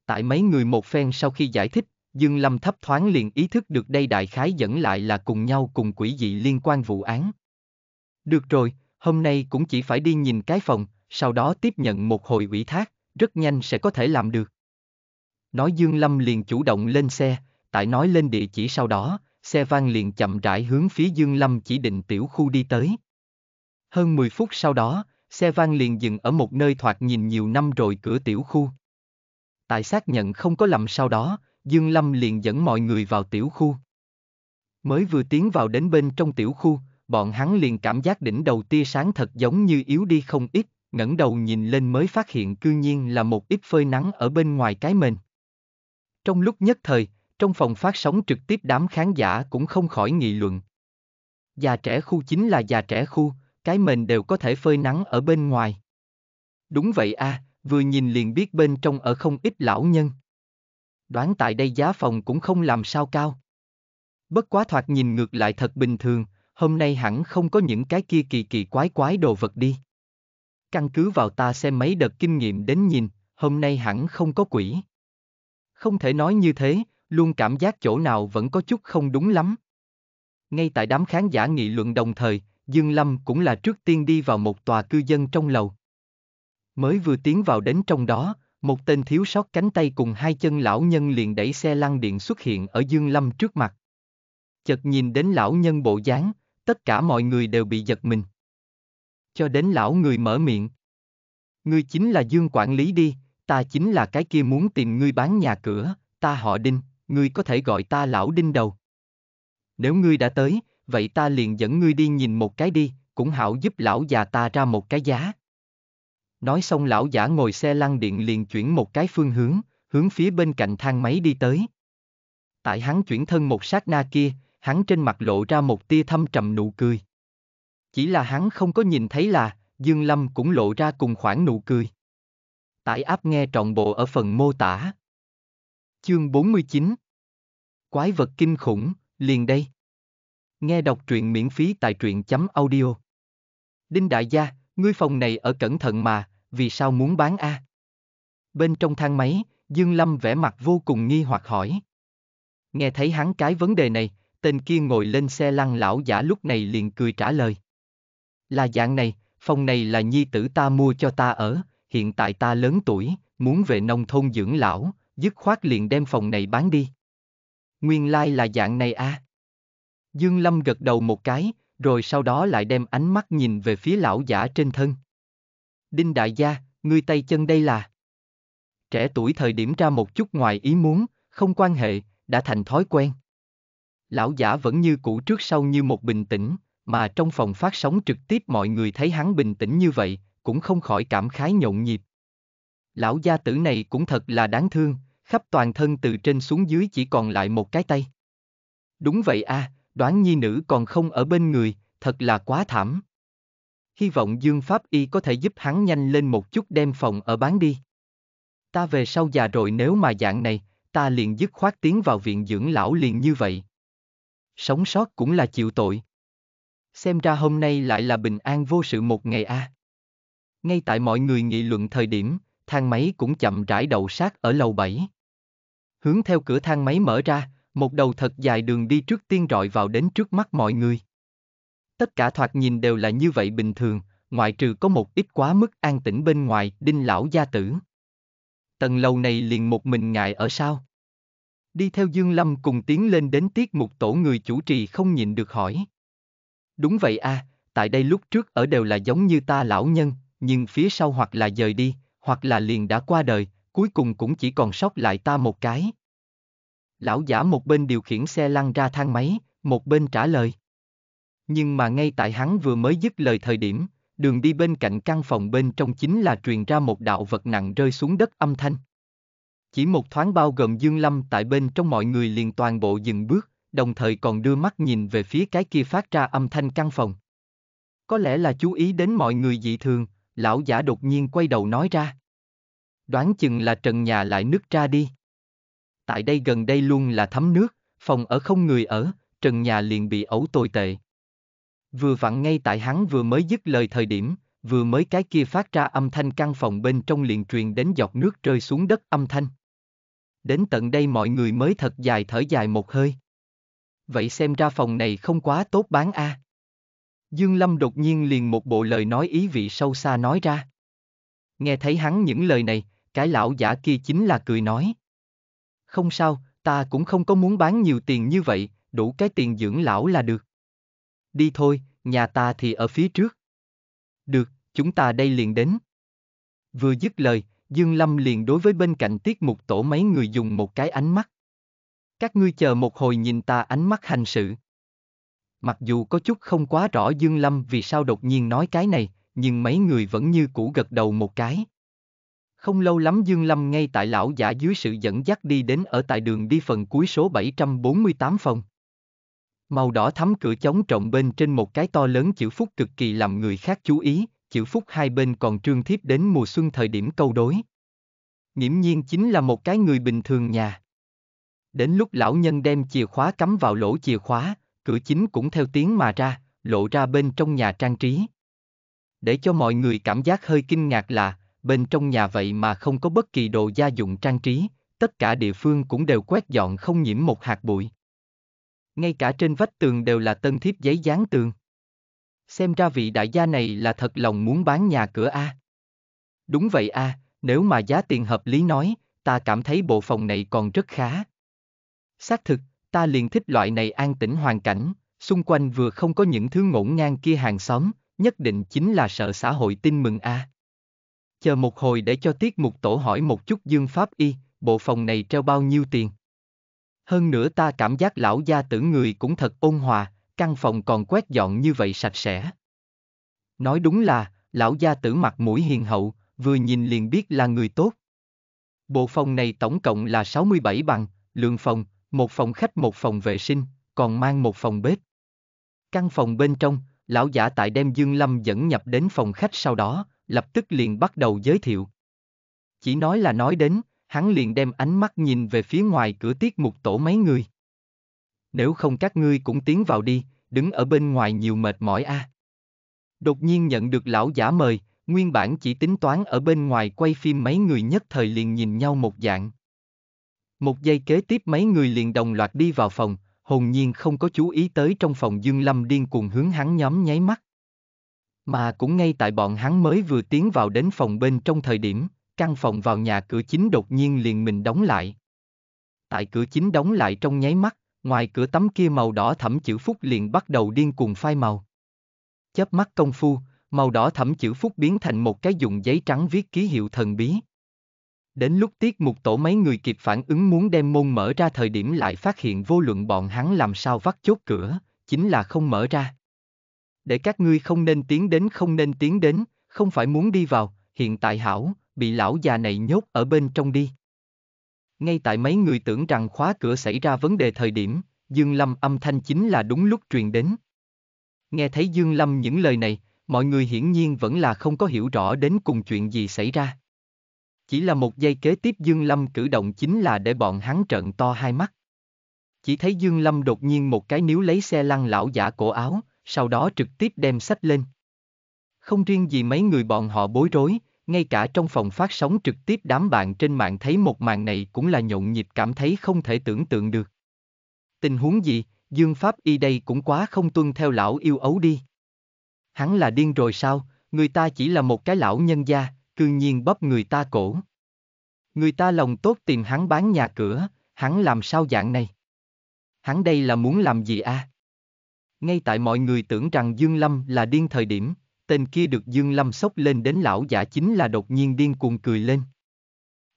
Tại mấy người một phen sau khi giải thích, Dương Lâm thấp thoáng liền ý thức được đây đại khái dẫn lại là cùng nhau cùng quỷ dị liên quan vụ án. Được rồi, hôm nay cũng chỉ phải đi nhìn cái phòng, sau đó tiếp nhận một hồi ủy thác, rất nhanh sẽ có thể làm được. Nói Dương Lâm liền chủ động lên xe, Tải nói lên địa chỉ sau đó, xe van liền chậm rãi hướng phía Dương Lâm chỉ định tiểu khu đi tới. Hơn 10 phút sau đó, xe van liền dừng ở một nơi thoạt nhìn nhiều năm rồi cửa tiểu khu. Tại xác nhận không có lầm sau đó, Dương Lâm liền dẫn mọi người vào tiểu khu. Mới vừa tiến vào đến bên trong tiểu khu, bọn hắn liền cảm giác đỉnh đầu tia sáng thật giống như yếu đi không ít, ngẩng đầu nhìn lên mới phát hiện cư nhiên là một ít phơi nắng ở bên ngoài cái mền. Trong lúc nhất thời, trong phòng phát sóng trực tiếp đám khán giả cũng không khỏi nghị luận. Già trẻ khu chính là già trẻ khu, cái mền đều có thể phơi nắng ở bên ngoài. Đúng vậy a, à, vừa nhìn liền biết bên trong ở không ít lão nhân. Đoán tại đây giá phòng cũng không làm sao cao. Bất quá thoạt nhìn ngược lại thật bình thường, hôm nay hẳn không có những cái kia kỳ kỳ quái quái đồ vật đi. Căn cứ vào ta xem mấy đợt kinh nghiệm đến nhìn, hôm nay hẳn không có quỷ. Không thể nói như thế, luôn cảm giác chỗ nào vẫn có chút không đúng lắm. Ngay tại đám khán giả nghị luận đồng thời, Dương Lâm cũng là trước tiên đi vào một tòa cư dân trong lầu. Mới vừa tiến vào đến trong đó, một tên thiếu sót cánh tay cùng hai chân lão nhân liền đẩy xe lăn điện xuất hiện ở Dương Lâm trước mặt. Chợt nhìn đến lão nhân bộ dáng, tất cả mọi người đều bị giật mình. Cho đến lão người mở miệng. Ngươi chính là Dương quản lý đi, ta chính là cái kia muốn tìm ngươi bán nhà cửa, ta họ Đinh, ngươi có thể gọi ta lão đinh đầu. Nếu ngươi đã tới, vậy ta liền dẫn ngươi đi nhìn một cái đi, cũng hảo giúp lão già ta ra một cái giá. Nói xong lão giả ngồi xe lăn điện liền chuyển một cái phương hướng, hướng phía bên cạnh thang máy đi tới. Tại hắn chuyển thân một sát na kia, hắn trên mặt lộ ra một tia thâm trầm nụ cười. Chỉ là hắn không có nhìn thấy là, Dương Lâm cũng lộ ra cùng khoảng nụ cười. Tải áp nghe trọn bộ ở phần mô tả. Chương 49 Quái vật kinh khủng, liền đây. Nghe đọc truyện miễn phí tại truyện chấm audio. Đinh đại gia, ngươi phòng này ở cẩn thận mà, vì sao muốn bán a? À? Bên trong thang máy, Dương Lâm vẻ mặt vô cùng nghi hoặc hỏi. Nghe thấy hắn cái vấn đề này, tên kia ngồi lên xe lăn lão giả lúc này liền cười trả lời. Là dạng này, phòng này là nhi tử ta mua cho ta ở, hiện tại ta lớn tuổi, muốn về nông thôn dưỡng lão, dứt khoát liền đem phòng này bán đi. Nguyên lai like là dạng này À? Dương Lâm gật đầu một cái, rồi sau đó lại đem ánh mắt nhìn về phía lão giả trên thân. Đinh đại gia, ngươi tay chân đây là... Trẻ tuổi thời điểm ra một chút ngoài ý muốn, không quan hệ, đã thành thói quen. Lão giả vẫn như cũ trước sau như một bình tĩnh, mà trong phòng phát sóng trực tiếp mọi người thấy hắn bình tĩnh như vậy, cũng không khỏi cảm khái nhộn nhịp. Lão gia tử này cũng thật là đáng thương, khắp toàn thân từ trên xuống dưới chỉ còn lại một cái tay. Đúng vậy a, à, đoán nhi nữ còn không ở bên người, thật là quá thảm. Hy vọng Dương Pháp Y có thể giúp hắn nhanh lên một chút đem phòng ở bán đi. Ta về sau già rồi nếu mà dạng này, ta liền dứt khoát tiến vào viện dưỡng lão liền như vậy. Sống sót cũng là chịu tội. Xem ra hôm nay lại là bình an vô sự một ngày a. À. Ngay tại mọi người nghị luận thời điểm, thang máy cũng chậm rãi đậu sát ở lầu 7 hướng theo cửa thang máy mở ra, một đầu thật dài đường đi trước tiên rọi vào đến trước mắt mọi người. Tất cả thoạt nhìn đều là như vậy bình thường, ngoại trừ có một ít quá mức an tĩnh bên ngoài, đinh lão gia tử. Tầng lầu này liền một mình ngại ở sao? Đi theo Dương Lâm cùng tiến lên đến tiết mục tổ người chủ trì không nhìn được hỏi. Đúng vậy a, à, tại đây lúc trước ở đều là giống như ta lão nhân, nhưng phía sau hoặc là dời đi, hoặc là liền đã qua đời, cuối cùng cũng chỉ còn sót lại ta một cái. Lão giả một bên điều khiển xe lăn ra thang máy, một bên trả lời. Nhưng mà ngay tại hắn vừa mới dứt lời thời điểm, đường đi bên cạnh căn phòng bên trong chính là truyền ra một đạo vật nặng rơi xuống đất âm thanh. Chỉ một thoáng bao gồm Dương Lâm tại bên trong mọi người liền toàn bộ dừng bước, đồng thời còn đưa mắt nhìn về phía cái kia phát ra âm thanh căn phòng. Có lẽ là chú ý đến mọi người dị thường, lão giả đột nhiên quay đầu nói ra đoán chừng là trần nhà lại nứt ra đi. Tại đây gần đây luôn là thấm nước, phòng ở không người ở, trần nhà liền bị ấu tồi tệ. Vừa vặn ngay tại hắn vừa mới dứt lời thời điểm, vừa mới cái kia phát ra âm thanh căn phòng bên trong liền truyền đến giọt nước rơi xuống đất âm thanh. Đến tận đây mọi người mới thật dài thở dài một hơi. Vậy xem ra phòng này không quá tốt bán a. À. Dương Lâm đột nhiên liền một bộ lời nói ý vị sâu xa nói ra. Nghe thấy hắn những lời này, cái lão giả kia chính là cười nói. Không sao, ta cũng không có muốn bán nhiều tiền như vậy, đủ cái tiền dưỡng lão là được. Đi thôi, nhà ta thì ở phía trước. Được, chúng ta đây liền đến. Vừa dứt lời, Dương Lâm liền đối với bên cạnh tiết mục tổ mấy người dùng một cái ánh mắt. Các ngươi chờ một hồi nhìn ta ánh mắt hành sự. Mặc dù có chút không quá rõ Dương Lâm vì sao đột nhiên nói cái này, nhưng mấy người vẫn như cũ gật đầu một cái. Không lâu lắm Dương Lâm ngay tại lão giả dưới sự dẫn dắt đi đến ở tại đường đi phần cuối số 748 phòng. Màu đỏ thắm cửa chống trọng bên trên một cái to lớn chữ phúc cực kỳ làm người khác chú ý, chữ phúc hai bên còn trương thiếp đến mùa xuân thời điểm câu đối. Nghiễm nhiên chính là một cái người bình thường nhà. Đến lúc lão nhân đem chìa khóa cắm vào lỗ chìa khóa, cửa chính cũng theo tiếng mà ra, lộ ra bên trong nhà trang trí. Để cho mọi người cảm giác hơi kinh ngạc là, bên trong nhà vậy mà không có bất kỳ đồ gia dụng trang trí, tất cả địa phương cũng đều quét dọn không nhiễm một hạt bụi. Ngay cả trên vách tường đều là tân thiếp giấy dán tường. Xem ra vị đại gia này là thật lòng muốn bán nhà cửa A. Đúng vậy A, nếu mà giá tiền hợp lý nói, ta cảm thấy bộ phòng này còn rất khá. Xác thực, ta liền thích loại này an tĩnh hoàn cảnh, xung quanh vừa không có những thứ ngổn ngang kia hàng xóm, nhất định chính là sợ xã hội tin mừng A. À chờ một hồi để cho tiết mục tổ hỏi một chút Dương Pháp Y, bộ phòng này treo bao nhiêu tiền. Hơn nữa ta cảm giác lão gia tử người cũng thật ôn hòa, căn phòng còn quét dọn như vậy sạch sẽ. Nói đúng là, lão gia tử mặt mũi hiền hậu, vừa nhìn liền biết là người tốt. Bộ phòng này tổng cộng là 67 bằng, lượng phòng, một phòng khách một phòng vệ sinh, còn mang một phòng bếp. Căn phòng bên trong, lão giả tại đem Dương Lâm dẫn nhập đến phòng khách sau đó, lập tức liền bắt đầu giới thiệu. Chỉ nói là nói đến, hắn liền đem ánh mắt nhìn về phía ngoài cửa tiết mục tổ mấy người. Nếu không các ngươi cũng tiến vào đi, đứng ở bên ngoài nhiều mệt mỏi a. À. Đột nhiên nhận được lão giả mời, nguyên bản chỉ tính toán ở bên ngoài quay phim mấy người nhất thời liền nhìn nhau một dạng. Một giây kế tiếp mấy người liền đồng loạt đi vào phòng, hồn nhiên không có chú ý tới trong phòng Dương Lâm điên cuồng hướng hắn nhóm nháy mắt. Mà cũng ngay tại bọn hắn mới vừa tiến vào đến phòng bên trong thời điểm, căn phòng vào nhà cửa chính đột nhiên liền mình đóng lại. Tại cửa chính đóng lại trong nháy mắt, ngoài cửa tấm kia màu đỏ thẫm chữ phúc liền bắt đầu điên cuồng phai màu. Chớp mắt công phu, màu đỏ thẫm chữ phúc biến thành một cái dùng giấy trắng viết ký hiệu thần bí. Đến lúc tiết mục tổ mấy người kịp phản ứng muốn đem môn mở ra thời điểm lại phát hiện vô luận bọn hắn làm sao vắt chốt cửa, chính là không mở ra để các ngươi không nên tiến đến không nên tiến đến, không phải muốn đi vào, hiện tại hảo, bị lão già này nhốt ở bên trong đi. Ngay tại mấy người tưởng rằng khóa cửa xảy ra vấn đề thời điểm, Dương Lâm âm thanh chính là đúng lúc truyền đến. Nghe thấy Dương Lâm những lời này, mọi người hiển nhiên vẫn là không có hiểu rõ đến cùng chuyện gì xảy ra. Chỉ là một giây kế tiếp Dương Lâm cử động chính là để bọn hắn trợn to hai mắt. Chỉ thấy Dương Lâm đột nhiên một cái níu lấy xe lăn lão giả cổ áo, sau đó trực tiếp đem sách lên. Không riêng gì mấy người bọn họ bối rối, ngay cả trong phòng phát sóng trực tiếp đám bạn trên mạng thấy một màn này cũng là nhộn nhịp cảm thấy không thể tưởng tượng được. Tình huống gì, Dương Pháp y đây cũng quá không tuân theo lão yêu ấu đi. Hắn là điên rồi sao, người ta chỉ là một cái lão nhân gia, cư nhiên bóp người ta cổ. Người ta lòng tốt tìm hắn bán nhà cửa, hắn làm sao dạng này? Hắn đây là muốn làm gì a? À? Ngay tại mọi người tưởng rằng Dương Lâm là điên thời điểm, tên kia được Dương Lâm sốc lên đến lão giả chính là đột nhiên điên cuồng cười lên.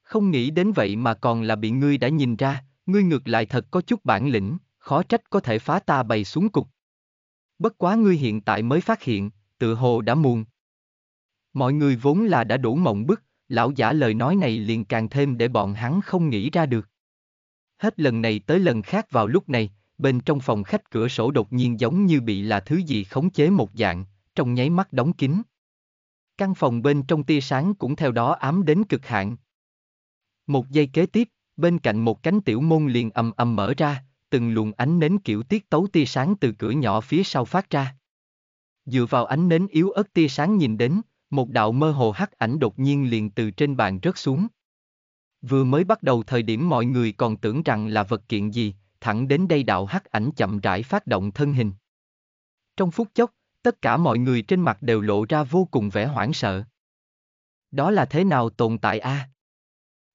Không nghĩ đến vậy mà còn là bị ngươi đã nhìn ra, ngươi ngược lại thật có chút bản lĩnh, khó trách có thể phá ta bày xuống cục. Bất quá ngươi hiện tại mới phát hiện, tự hồ đã muôn. Mọi người vốn là đã đủ mộng bức, lão giả lời nói này liền càng thêm để bọn hắn không nghĩ ra được. Hết lần này tới lần khác vào lúc này, bên trong phòng khách cửa sổ đột nhiên giống như bị là thứ gì khống chế một dạng, trong nháy mắt đóng kín. Căn phòng bên trong tia sáng cũng theo đó ám đến cực hạn. Một giây kế tiếp, bên cạnh một cánh tiểu môn liền ầm ầm mở ra, từng luồng ánh nến kiểu tiết tấu tia sáng từ cửa nhỏ phía sau phát ra. Dựa vào ánh nến yếu ớt tia sáng nhìn đến, một đạo mơ hồ hắc ảnh đột nhiên liền từ trên bàn rớt xuống. Vừa mới bắt đầu thời điểm mọi người còn tưởng rằng là vật kiện gì, thẳng đến đây đạo hắc ảnh chậm rãi phát động thân hình. Trong phút chốc, tất cả mọi người trên mặt đều lộ ra vô cùng vẻ hoảng sợ. Đó là thế nào tồn tại a? À?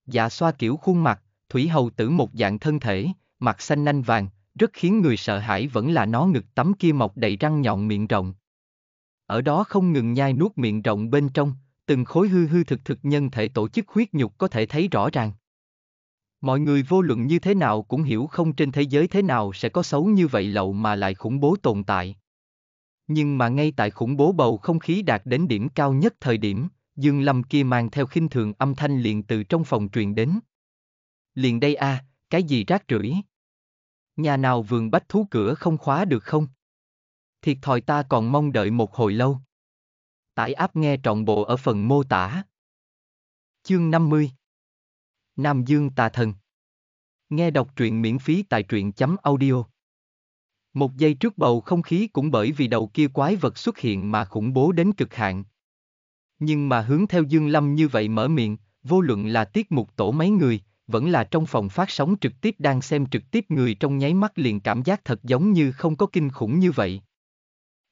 Dạ xoa kiểu khuôn mặt, thủy hầu tử một dạng thân thể, mặt xanh nanh vàng, rất khiến người sợ hãi vẫn là nó ngực tấm kia mọc đầy răng nhọn miệng rộng. Ở đó không ngừng nhai nuốt miệng rộng bên trong, từng khối hư hư thực thực nhân thể tổ chức huyết nhục có thể thấy rõ ràng. Mọi người vô luận như thế nào cũng hiểu không trên thế giới thế nào sẽ có xấu như vậy lậu mà lại khủng bố tồn tại. Nhưng mà ngay tại khủng bố bầu không khí đạt đến điểm cao nhất thời điểm, Dương Lâm kia mang theo khinh thường âm thanh liền từ trong phòng truyền đến. Liền đây a, à, cái gì rác rưởi? Nhà nào vườn bách thú cửa không khóa được không? Thiệt thòi ta còn mong đợi một hồi lâu. Tải áp nghe trọn bộ ở phần mô tả. Chương 50 Nam Dương Tà Thần. Nghe đọc truyện miễn phí tại truyện chấm audio. Một giây trước bầu không khí cũng bởi vì đầu kia quái vật xuất hiện mà khủng bố đến cực hạn. Nhưng mà hướng theo Dương Lâm như vậy mở miệng, vô luận là tiết mục tổ mấy người, vẫn là trong phòng phát sóng trực tiếp đang xem trực tiếp người trong nháy mắt liền cảm giác thật giống như không có kinh khủng như vậy.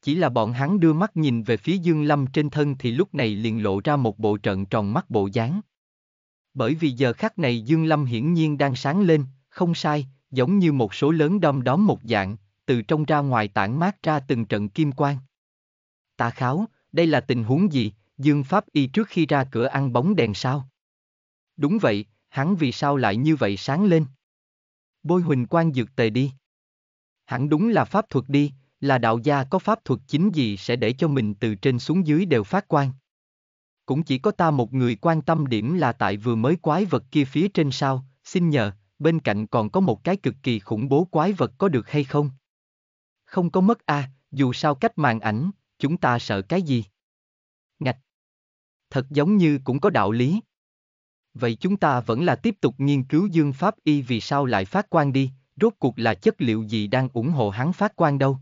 Chỉ là bọn hắn đưa mắt nhìn về phía Dương Lâm trên thân thì lúc này liền lộ ra một bộ trận tròn mắt bộ dáng. Bởi vì giờ khắc này Dương Lâm hiển nhiên đang sáng lên, không sai, giống như một số lớn đom đóm một dạng, từ trong ra ngoài tản mát ra từng trận kim quang. Tà kháo, đây là tình huống gì, Dương Pháp Y trước khi ra cửa ăn bóng đèn sao? Đúng vậy, hắn vì sao lại như vậy sáng lên? Bôi huỳnh quang dược tề đi. Hẳn đúng là pháp thuật đi, là đạo gia có pháp thuật chính gì sẽ để cho mình từ trên xuống dưới đều phát quang cũng chỉ có ta một người quan tâm điểm là tại vừa mới quái vật kia phía trên sao, xin nhờ, bên cạnh còn có một cái cực kỳ khủng bố quái vật có được hay không? Không có mất a, à, dù sao cách màn ảnh, chúng ta sợ cái gì? Ngạch. Thật giống như cũng có đạo lý. Vậy chúng ta vẫn là tiếp tục nghiên cứu dương pháp y vì sao lại phát quang đi, rốt cuộc là chất liệu gì đang ủng hộ hắn phát quang đâu.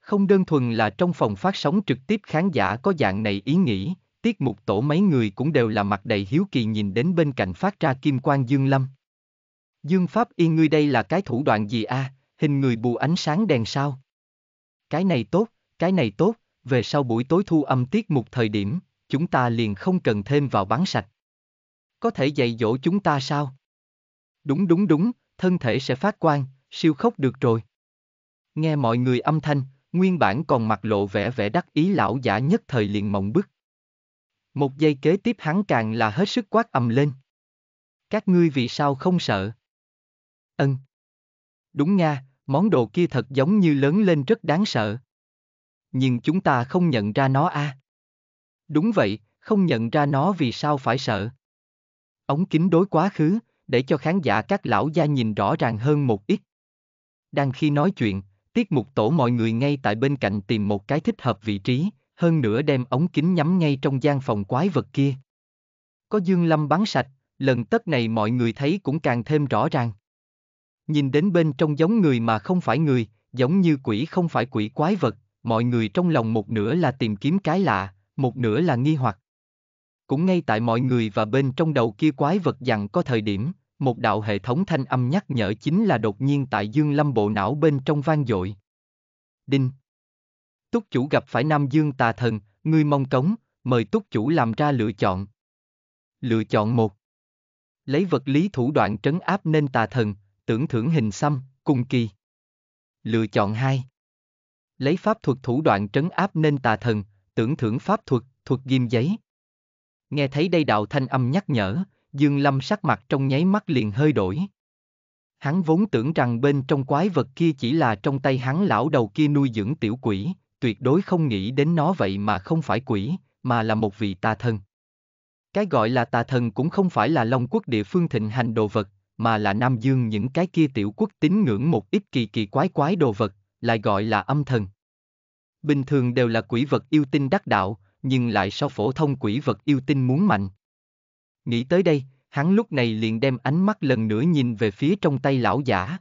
Không đơn thuần là trong phòng phát sóng trực tiếp khán giả có dạng này ý nghĩ, tiết mục tổ mấy người cũng đều là mặt đầy hiếu kỳ nhìn đến bên cạnh phát ra kim quan Dương Lâm. Dương Pháp y ngươi đây là cái thủ đoạn gì a? À? hình người bù ánh sáng đèn sao? Cái này tốt, cái này tốt, về sau buổi tối thu âm tiết mục thời điểm, chúng ta liền không cần thêm vào bán sạch. Có thể dạy dỗ chúng ta sao? Đúng đúng đúng, thân thể sẽ phát quang, siêu khốc được rồi. Nghe mọi người âm thanh, nguyên bản còn mặt lộ vẻ vẻ đắc ý lão giả nhất thời liền mộng bức. Một giây kế tiếp hắn càng là hết sức quát ầm lên. Các ngươi vì sao không sợ? Ân. Đúng nha, món đồ kia thật giống như lớn lên rất đáng sợ. Nhưng chúng ta không nhận ra nó a. À? Đúng vậy, không nhận ra nó vì sao phải sợ. Ống kính đối quá khứ, để cho khán giả các lão gia nhìn rõ ràng hơn một ít. Đang khi nói chuyện, tiết mục tổ mọi người ngay tại bên cạnh tìm một cái thích hợp vị trí, hơn nữa đem ống kính nhắm ngay trong gian phòng quái vật kia. Có Dương Lâm bắn sạch, lần tất này mọi người thấy cũng càng thêm rõ ràng. Nhìn đến bên trong giống người mà không phải người, giống như quỷ không phải quỷ quái vật, mọi người trong lòng một nửa là tìm kiếm cái lạ, một nửa là nghi hoặc. Cũng ngay tại mọi người và bên trong đầu kia quái vật dặn có thời điểm, một đạo hệ thống thanh âm nhắc nhở chính là đột nhiên tại Dương Lâm bộ não bên trong vang dội. Đinh, Túc chủ gặp phải Nam Dương tà thần, ngươi mong cống, mời túc chủ làm ra lựa chọn. Lựa chọn một Lấy vật lý thủ đoạn trấn áp nên tà thần, tưởng thưởng hình xăm, cùng kỳ. Lựa chọn hai Lấy pháp thuật thủ đoạn trấn áp nên tà thần, tưởng thưởng pháp thuật, thuật ghim giấy. Nghe thấy đây đạo thanh âm nhắc nhở, Dương Lâm sắc mặt trong nháy mắt liền hơi đổi. Hắn vốn tưởng rằng bên trong quái vật kia chỉ là trong tay hắn lão đầu kia nuôi dưỡng tiểu quỷ, tuyệt đối không nghĩ đến nó vậy mà không phải quỷ, mà là một vị tà thần. Cái gọi là tà thần cũng không phải là Long quốc địa phương thịnh hành đồ vật, mà là Nam Dương những cái kia tiểu quốc tín ngưỡng một ít kỳ kỳ quái quái đồ vật, lại gọi là âm thần. Bình thường đều là quỷ vật yêu tinh đắc đạo, nhưng lại so phổ thông quỷ vật yêu tinh muốn mạnh. Nghĩ tới đây, hắn lúc này liền đem ánh mắt lần nữa nhìn về phía trong tay lão giả.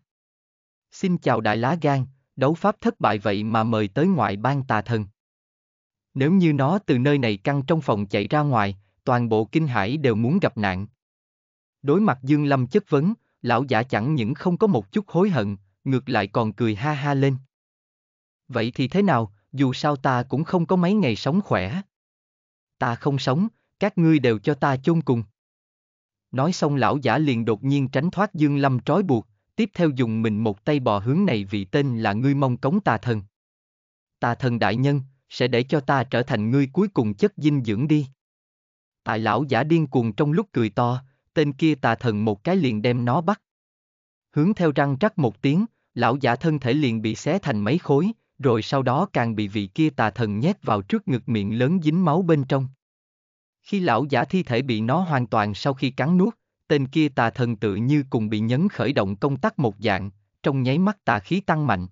Xin chào đại lá gan, đấu pháp thất bại vậy mà mời tới ngoại bang tà thần. Nếu như nó từ nơi này căng trong phòng chạy ra ngoài, toàn bộ kinh hải đều muốn gặp nạn. Đối mặt Dương Lâm chất vấn, lão giả chẳng những không có một chút hối hận, ngược lại còn cười ha ha lên. Vậy thì thế nào, dù sao ta cũng không có mấy ngày sống khỏe. Ta không sống, các ngươi đều cho ta chôn cùng. Nói xong lão giả liền đột nhiên tránh thoát Dương Lâm trói buộc, tiếp theo dùng mình một tay bò hướng này vì tên là ngươi mong cống tà thần. Tà thần đại nhân, sẽ để cho ta trở thành ngươi cuối cùng chất dinh dưỡng đi. Tại lão giả điên cuồng trong lúc cười to, tên kia tà thần một cái liền đem nó bắt. Hướng theo răng rắc một tiếng, lão giả thân thể liền bị xé thành mấy khối, rồi sau đó càng bị vị kia tà thần nhét vào trước ngực miệng lớn dính máu bên trong. Khi lão giả thi thể bị nó hoàn toàn sau khi cắn nuốt, tên kia tà thần tự như cùng bị nhấn khởi động công tắc một dạng, trong nháy mắt tà khí tăng mạnh.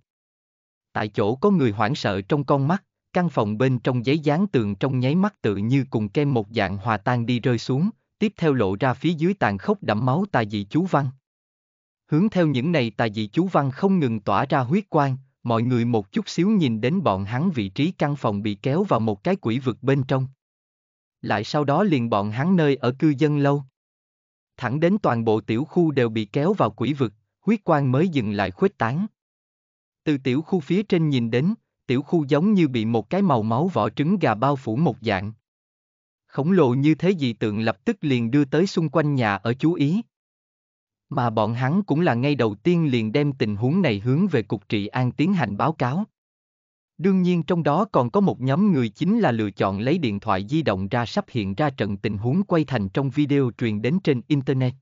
Tại chỗ có người hoảng sợ trong con mắt, căn phòng bên trong giấy dán tường trong nháy mắt tự như cùng kem một dạng hòa tan đi rơi xuống, tiếp theo lộ ra phía dưới tàn khốc đẫm máu tà dị chú văn. Hướng theo những này tà dị chú văn không ngừng tỏa ra huyết quang, mọi người một chút xíu nhìn đến bọn hắn vị trí căn phòng bị kéo vào một cái quỷ vực bên trong. Lại sau đó liền bọn hắn nơi ở cư dân lâu thẳng đến toàn bộ tiểu khu đều bị kéo vào quỷ vực, huyết quang mới dừng lại khuếch tán. Từ tiểu khu phía trên nhìn đến, tiểu khu giống như bị một cái màu máu vỏ trứng gà bao phủ một dạng. Khổng lồ như thế dị tượng lập tức liền đưa tới xung quanh nhà ở chú ý. Mà bọn hắn cũng là ngay đầu tiên liền đem tình huống này hướng về cục trị an tiến hành báo cáo. Đương nhiên trong đó còn có một nhóm người chính là lựa chọn lấy điện thoại di động ra sắp hiện ra trận tình huống quay thành trong video truyền đến trên Internet.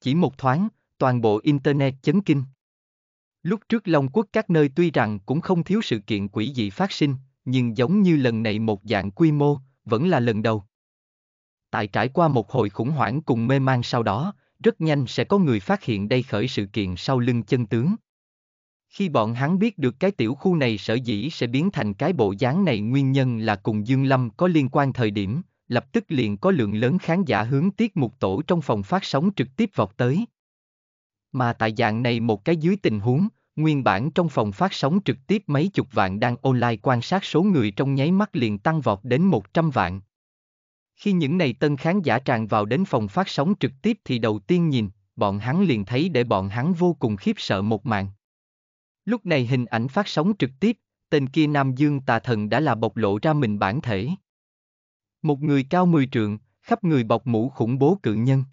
Chỉ một thoáng, toàn bộ Internet chấn kinh. Lúc trước Long Quốc các nơi tuy rằng cũng không thiếu sự kiện quỷ dị phát sinh, nhưng giống như lần này một dạng quy mô, vẫn là lần đầu. Tại trải qua một hồi khủng hoảng cùng mê man sau đó, rất nhanh sẽ có người phát hiện đây khởi sự kiện sau lưng chân tướng. Khi bọn hắn biết được cái tiểu khu này sở dĩ sẽ biến thành cái bộ dáng này nguyên nhân là cùng Dương Lâm có liên quan thời điểm, lập tức liền có lượng lớn khán giả hướng tiết mục tổ trong phòng phát sóng trực tiếp vọt tới. Mà tại dạng này một cái dưới tình huống, nguyên bản trong phòng phát sóng trực tiếp mấy chục vạn đang online quan sát số người trong nháy mắt liền tăng vọt đến 100 vạn. Khi những này tân khán giả tràn vào đến phòng phát sóng trực tiếp thì đầu tiên nhìn, bọn hắn liền thấy để bọn hắn vô cùng khiếp sợ một màn. Lúc này hình ảnh phát sóng trực tiếp, tên kia Nam Dương tà thần đã là bộc lộ ra mình bản thể. Một người cao mười trượng, khắp người bọc mũ khủng bố cự nhân.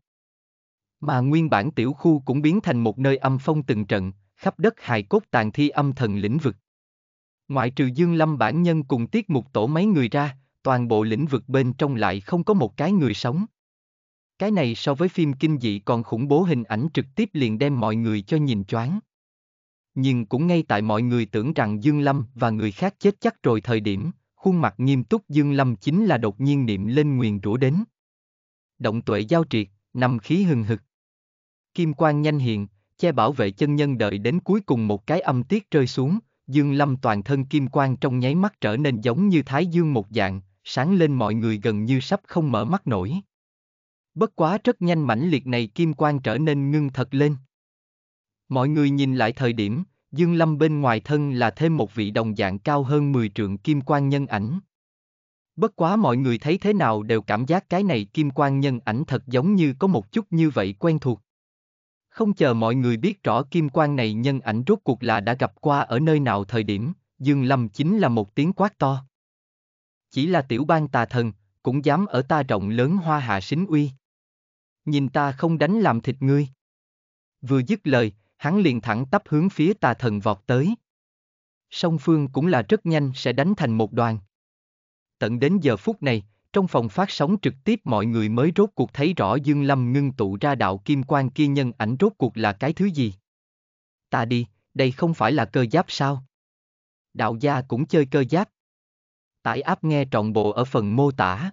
Mà nguyên bản tiểu khu cũng biến thành một nơi âm phong từng trận, khắp đất hài cốt tàn thi âm thần lĩnh vực. Ngoại trừ Dương Lâm bản nhân cùng tiết mục tổ mấy người ra, toàn bộ lĩnh vực bên trong lại không có một cái người sống. Cái này so với phim kinh dị còn khủng bố hình ảnh trực tiếp liền đem mọi người cho nhìn choáng nhưng cũng ngay tại mọi người tưởng rằng Dương Lâm và người khác chết chắc rồi thời điểm, khuôn mặt nghiêm túc Dương Lâm chính là đột nhiên niệm lên nguyền rủa đến. Động tuệ giao triệt, nằm khí hừng hực. Kim quang nhanh hiện, che bảo vệ chân nhân đợi đến cuối cùng một cái âm tiết rơi xuống, Dương Lâm toàn thân kim quang trong nháy mắt trở nên giống như Thái Dương một dạng, sáng lên mọi người gần như sắp không mở mắt nổi. Bất quá rất nhanh mãnh liệt này kim quang trở nên ngưng thật lên. Mọi người nhìn lại thời điểm, Dương Lâm bên ngoài thân là thêm một vị đồng dạng cao hơn 10 trượng kim quan nhân ảnh. Bất quá mọi người thấy thế nào đều cảm giác cái này kim quan nhân ảnh thật giống như có một chút như vậy quen thuộc. Không chờ mọi người biết rõ kim quan này nhân ảnh rốt cuộc là đã gặp qua ở nơi nào thời điểm, Dương Lâm chính là một tiếng quát to. Chỉ là tiểu bang tà thần, cũng dám ở ta rộng lớn hoa hạ xính uy. Nhìn ta không đánh làm thịt ngươi. Vừa dứt lời, hắn liền thẳng tắp hướng phía tà thần vọt tới. Song phương cũng là rất nhanh sẽ đánh thành một đoàn. Tận đến giờ phút này, trong phòng phát sóng trực tiếp mọi người mới rốt cuộc thấy rõ Dương Lâm ngưng tụ ra đạo kim quan kia nhân ảnh rốt cuộc là cái thứ gì. Ta đi, đây không phải là cơ giáp sao? Đạo gia cũng chơi cơ giáp. Tải áp nghe trọn bộ ở phần mô tả.